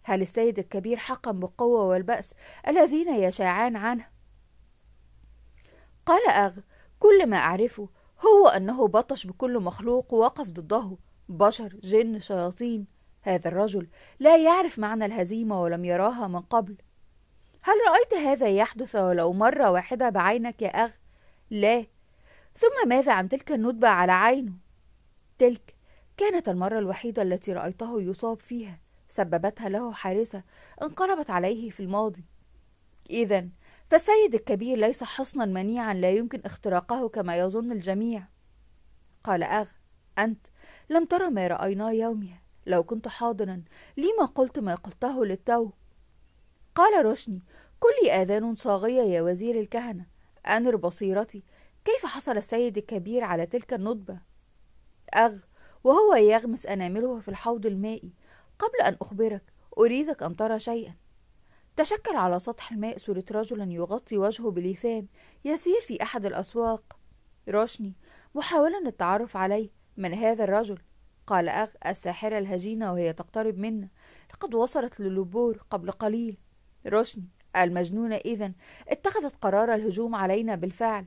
هل السيد الكبير حقا بالقوة والبأس الذين يشاعان عنه؟ قال أغ كل ما أعرفه هو أنه بطش بكل مخلوق ووقف ضده بشر جن شياطين هذا الرجل لا يعرف معنى الهزيمة ولم يراها من قبل هل رأيت هذا يحدث ولو مرة واحدة بعينك يا أخ؟ لا ثم ماذا عن تلك الندبة على عينه؟ تلك كانت المرة الوحيدة التي رأيته يصاب فيها سببتها له حارثة انقلبت عليه في الماضي إذا فالسيد الكبير ليس حصنا منيعا لا يمكن اختراقه كما يظن الجميع قال أغ أنت لم ترى ما رأيناه يومها لو كنت حاضرا لما قلت ما قلته للتو قال رشني كلي آذان صاغية يا وزير الكهنة أنر بصيرتي كيف حصل السيد الكبير على تلك الندبة أغ وهو يغمس أنامله في الحوض المائي قبل أن أخبرك أريدك أن ترى شيئا تشكل على سطح الماء صورة رجل يغطي وجهه بلثام يسير في أحد الأسواق رشني محاولا التعرف عليه من هذا الرجل قال أغ الساحرة الهجينة وهي تقترب منا لقد وصلت للبور قبل قليل روشن المجنونة إذا اتخذت قرار الهجوم علينا بالفعل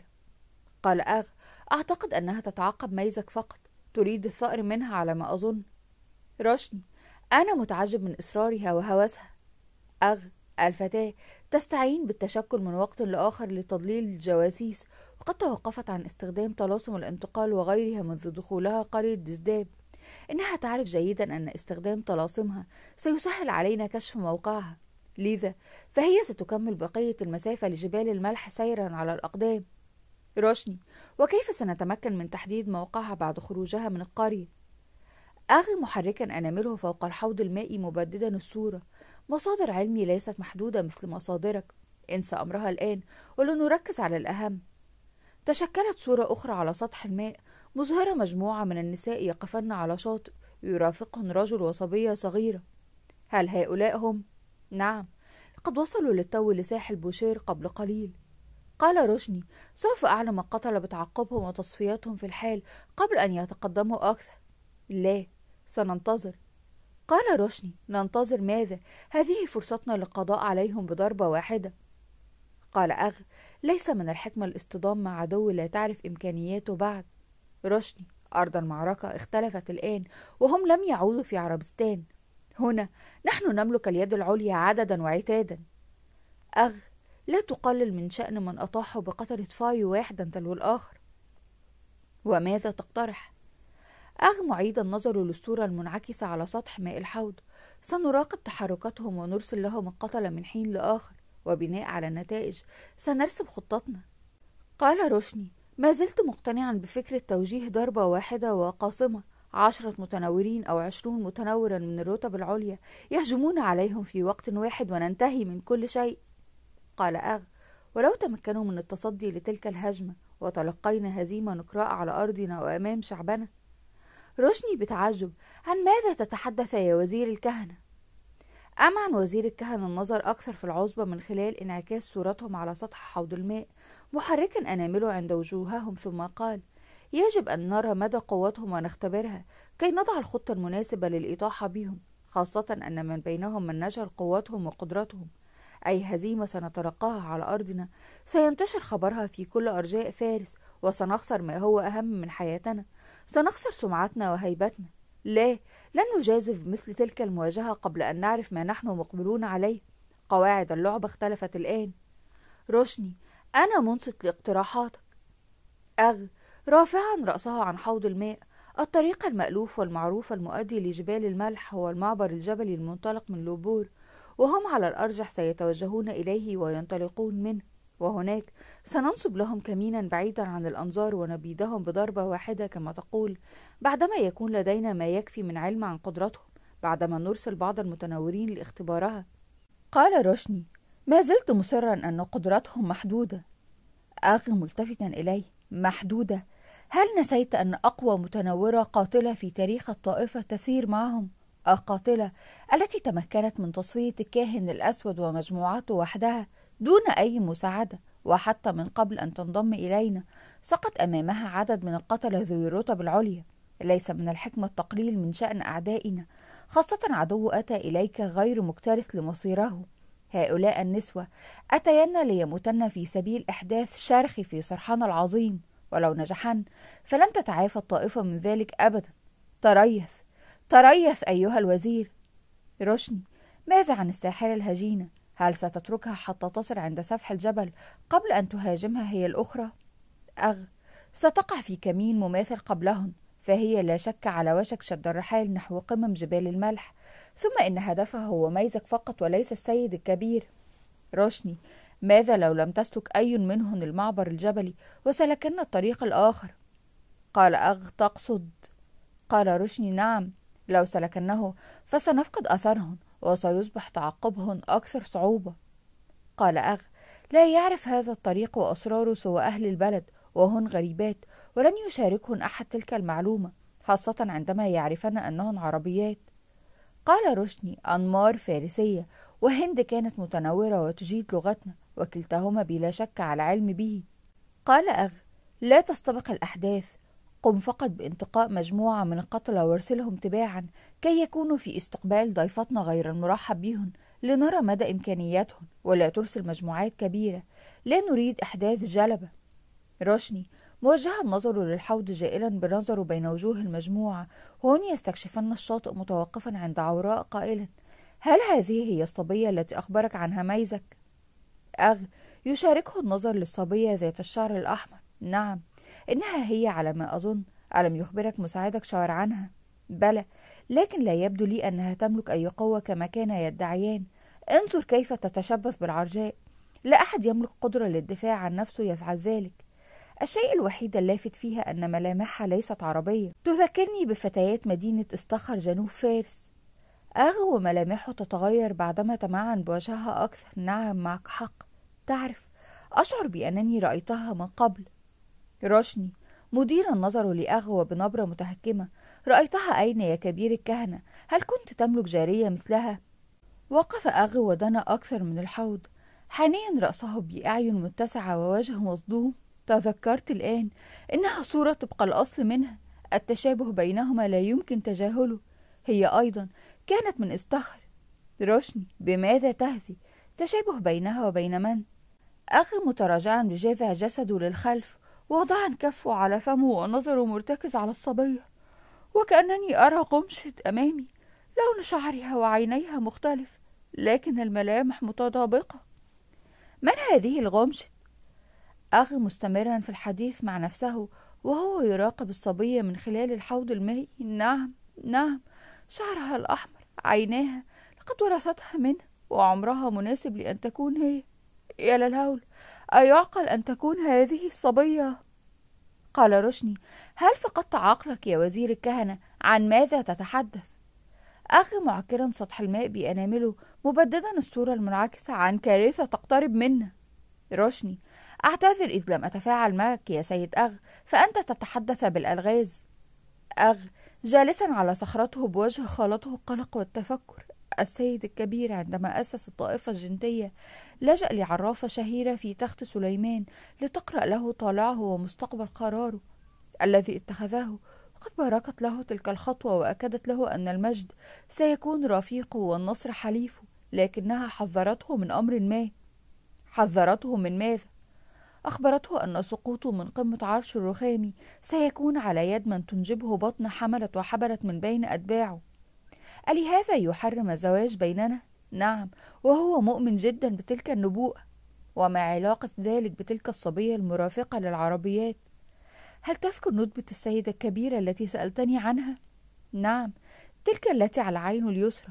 قال أغ أعتقد أنها تتعقب ميزك فقط تريد الثأر منها على ما أظن روشن أنا متعجب من إصرارها وهوسها أغ الفتاة تستعين بالتشكل من وقت لآخر لتضليل الجواسيس وقد توقفت عن استخدام طلاسم الانتقال وغيرها منذ دخولها قرية دزداب إنها تعرف جيدا أن استخدام طلاسمها سيسهل علينا كشف موقعها لذا فهي ستكمل بقية المسافة لجبال الملح سيرا على الأقدام رشني وكيف سنتمكن من تحديد موقعها بعد خروجها من القرية أغي محركا أنامله فوق الحوض المائي مبددا الصورة مصادر علمي ليست محدودة مثل مصادرك انسى أمرها الآن ولنركز على الأهم تشكلت صورة أخرى على سطح الماء مظهرة مجموعة من النساء يقفن على شاطئ يرافقهن رجل وصبية صغيرة هل هؤلاء هم؟ نعم لقد وصلوا للتو لساحل بوشير قبل قليل قال رشني سوف أعلم القتلة بتعقبهم وتصفياتهم في الحال قبل أن يتقدموا أكثر لا سننتظر قال رشني ننتظر ماذا هذه فرصتنا للقضاء عليهم بضربة واحدة قال أغ ليس من الحكمة الاصطدام مع عدو لا تعرف إمكانياته بعد رشدي أرض المعركة اختلفت الآن وهم لم يعودوا في عربستان هنا نحن نملك اليد العليا عددا وعتادا أغ لا تقلل من شأن من أطاحوا بقتلة فاي واحدا تلو الآخر وماذا تقترح؟ أغ معيد النظر للصورة المنعكسة على سطح ماء الحوض سنراقب تحركاتهم ونرسل لهم القتلة من حين لآخر وبناء على النتائج سنرسم خطتنا قال روشني ما زلت مقتنعا بفكرة توجيه ضربة واحدة وقاصمة عشرة متنورين أو عشرون متنورا من الرتب العليا يهجمون عليهم في وقت واحد وننتهي من كل شيء قال أغ ولو تمكنوا من التصدي لتلك الهجمة وتلقينا هزيمة نكراء على أرضنا وأمام شعبنا رشني بتعجب عن ماذا تتحدث يا وزير الكهنة أمعن وزير الكهنة النظر أكثر في العصبة من خلال انعكاس صورتهم على سطح حوض الماء محركا أنامله عند وجوههم ثم قال يجب أن نرى مدى قوتهم ونختبرها كي نضع الخطة المناسبة للإطاحة بهم خاصة أن من بينهم من نشر قوتهم وقدرتهم أي هزيمة سنتلقاها على أرضنا سينتشر خبرها في كل أرجاء فارس وسنخسر ما هو أهم من حياتنا سنخسر سمعتنا وهيبتنا لا لن نجازف مثل تلك المواجهة قبل أن نعرف ما نحن مقبلون عليه قواعد اللعبة اختلفت الآن رشني أنا منصت لاقتراحاتك أغ رافعا رأسها عن حوض الماء الطريق المألوف والمعروف المؤدي لجبال الملح هو المعبر الجبلي المنطلق من لوبور وهم على الأرجح سيتوجهون إليه وينطلقون منه وهناك سننصب لهم كمينا بعيدا عن الأنظار ونبيدهم بضربة واحدة كما تقول بعدما يكون لدينا ما يكفي من علم عن قدرتهم بعدما نرسل بعض المتنورين لاختبارها قال روشني ما زلت مصرا أن قدراتهم محدودة أخي ملتفتا إلي محدودة هل نسيت أن أقوى متنورة قاتلة في تاريخ الطائفة تسير معهم القاتلة التي تمكنت من تصفية الكاهن الأسود ومجموعاته وحدها دون أي مساعدة وحتى من قبل أن تنضم إلينا سقط أمامها عدد من القتلة ذوي الرتب العليا ليس من الحكمة التقليل من شأن أعدائنا خاصة عدو أتى إليك غير مكترث لمصيره هؤلاء النسوة أتين ليموتن في سبيل إحداث شرخ في سرحان العظيم ولو نجحن فلن تتعافى الطائفة من ذلك أبدا تريث تريث أيها الوزير رشني ماذا عن الساحرة الهجينة؟ هل ستتركها حتى تصل عند سفح الجبل قبل أن تهاجمها هي الأخرى؟ أغ ستقع في كمين مماثل قبلهن فهي لا شك على وشك شد الرحال نحو قمم جبال الملح ثم إن هدفه هو ميزك فقط وليس السيد الكبير روشني ماذا لو لم تسلك أي منهن المعبر الجبلي وسلكن الطريق الآخر قال أغ تقصد قال روشني نعم لو سلكنه فسنفقد أثرهن وسيصبح تعقبهن أكثر صعوبة قال أغ لا يعرف هذا الطريق وأسراره سوى أهل البلد وهن غريبات ولن يشاركهن أحد تلك المعلومة خاصة عندما يعرفن أنهن عربيات قال رشني أنمار فارسية وهند كانت متنورة وتجيد لغتنا وكلتهما بلا شك على علم به قال أغ لا تستبق الأحداث قم فقط بانتقاء مجموعة من القتلى وارسلهم تباعا كي يكونوا في استقبال ضيفتنا غير المرحب بهم لنرى مدى إمكانياتهم ولا ترسل مجموعات كبيرة لا نريد إحداث جلبة رشني موجها النظر للحوض جائلا بالنظر بين وجوه المجموعة هون يستكشفن الشاطئ متوقفا عند عوراء قائلا هل هذه هي الصبية التي أخبرك عنها ميزك؟ أغ يشاركه النظر للصبية ذات الشعر الأحمر نعم إنها هي على ما أظن ألم يخبرك مساعدك شعر عنها؟ بلى لكن لا يبدو لي أنها تملك أي قوة كما كان يدعيان انظر كيف تتشبث بالعرجاء لا أحد يملك قدرة للدفاع عن نفسه يفعل ذلك الشيء الوحيد اللافت فيها أن ملامحها ليست عربية تذكرني بفتيات مدينة استخر جنوب فارس أغو ملامحه تتغير بعدما تمعن بوجهها أكثر نعم معك حق تعرف أشعر بأنني رأيتها من قبل رشني مديرا نظر لأغوى بنبرة متهكمة رأيتها أين يا كبير الكهنة هل كنت تملك جارية مثلها؟ وقف أغوى دنا أكثر من الحوض حانيا رأسه بأعين متسعة ووجه مصدوم تذكرت الآن إنها صورة تبقى الأصل منها التشابه بينهما لا يمكن تجاهله هي أيضا كانت من إستخر روشني بماذا تهذي تشابه بينها وبين من أخي متراجعا بجذع جسده للخلف وضعا كفه على فمه ونظره مرتكز على الصبية وكأنني أرى قمشة أمامي لون شعرها وعينيها مختلف لكن الملامح متطابقة من هذه الغمشة؟ أغ مستمرا في الحديث مع نفسه وهو يراقب الصبية من خلال الحوض المائي نعم نعم شعرها الأحمر عيناها لقد ورثتها منه وعمرها مناسب لأن تكون هي يا للهول أيعقل أن تكون هذه الصبية قال رشني هل فقدت عقلك يا وزير الكهنة عن ماذا تتحدث أخ معكرا سطح الماء بأنامله مبددا الصورة المنعكسة عن كارثة تقترب منا رشني أعتذر إذ لم أتفاعل معك يا سيد أغ فأنت تتحدث بالألغاز أغ جالسا على صخرته بوجه خالطه القلق والتفكر السيد الكبير عندما أسس الطائفة الجندية لجأ لعرافة شهيرة في تخت سليمان لتقرأ له طالعه ومستقبل قراره الذي اتخذه وقد باركت له تلك الخطوة وأكدت له أن المجد سيكون رفيقه والنصر حليفه لكنها حذرته من أمر ما حذرته من ماذا؟ أخبرته أن سقوطه من قمة عرش الرخامي سيكون على يد من تنجبه بطن حملت وحبلت من بين أتباعه ألهذا يحرم الزواج بيننا؟ نعم وهو مؤمن جدا بتلك النبوءة وما علاقة ذلك بتلك الصبية المرافقة للعربيات؟ هل تذكر ندبة السيدة الكبيرة التي سألتني عنها؟ نعم تلك التي على العين اليسرى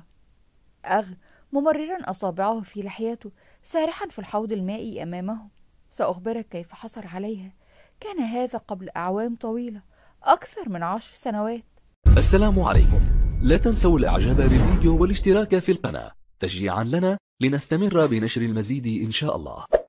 أغ ممررا أصابعه في لحيته سارحا في الحوض المائي أمامه سأخبرك كيف حصل عليها كان هذا قبل أعوام طويلة أكثر من عشر سنوات السلام عليكم لا تنسوا الإعجاب بالفيديو والاشتراك في القناة تشجيعا لنا لنستمر بنشر المزيد إن شاء الله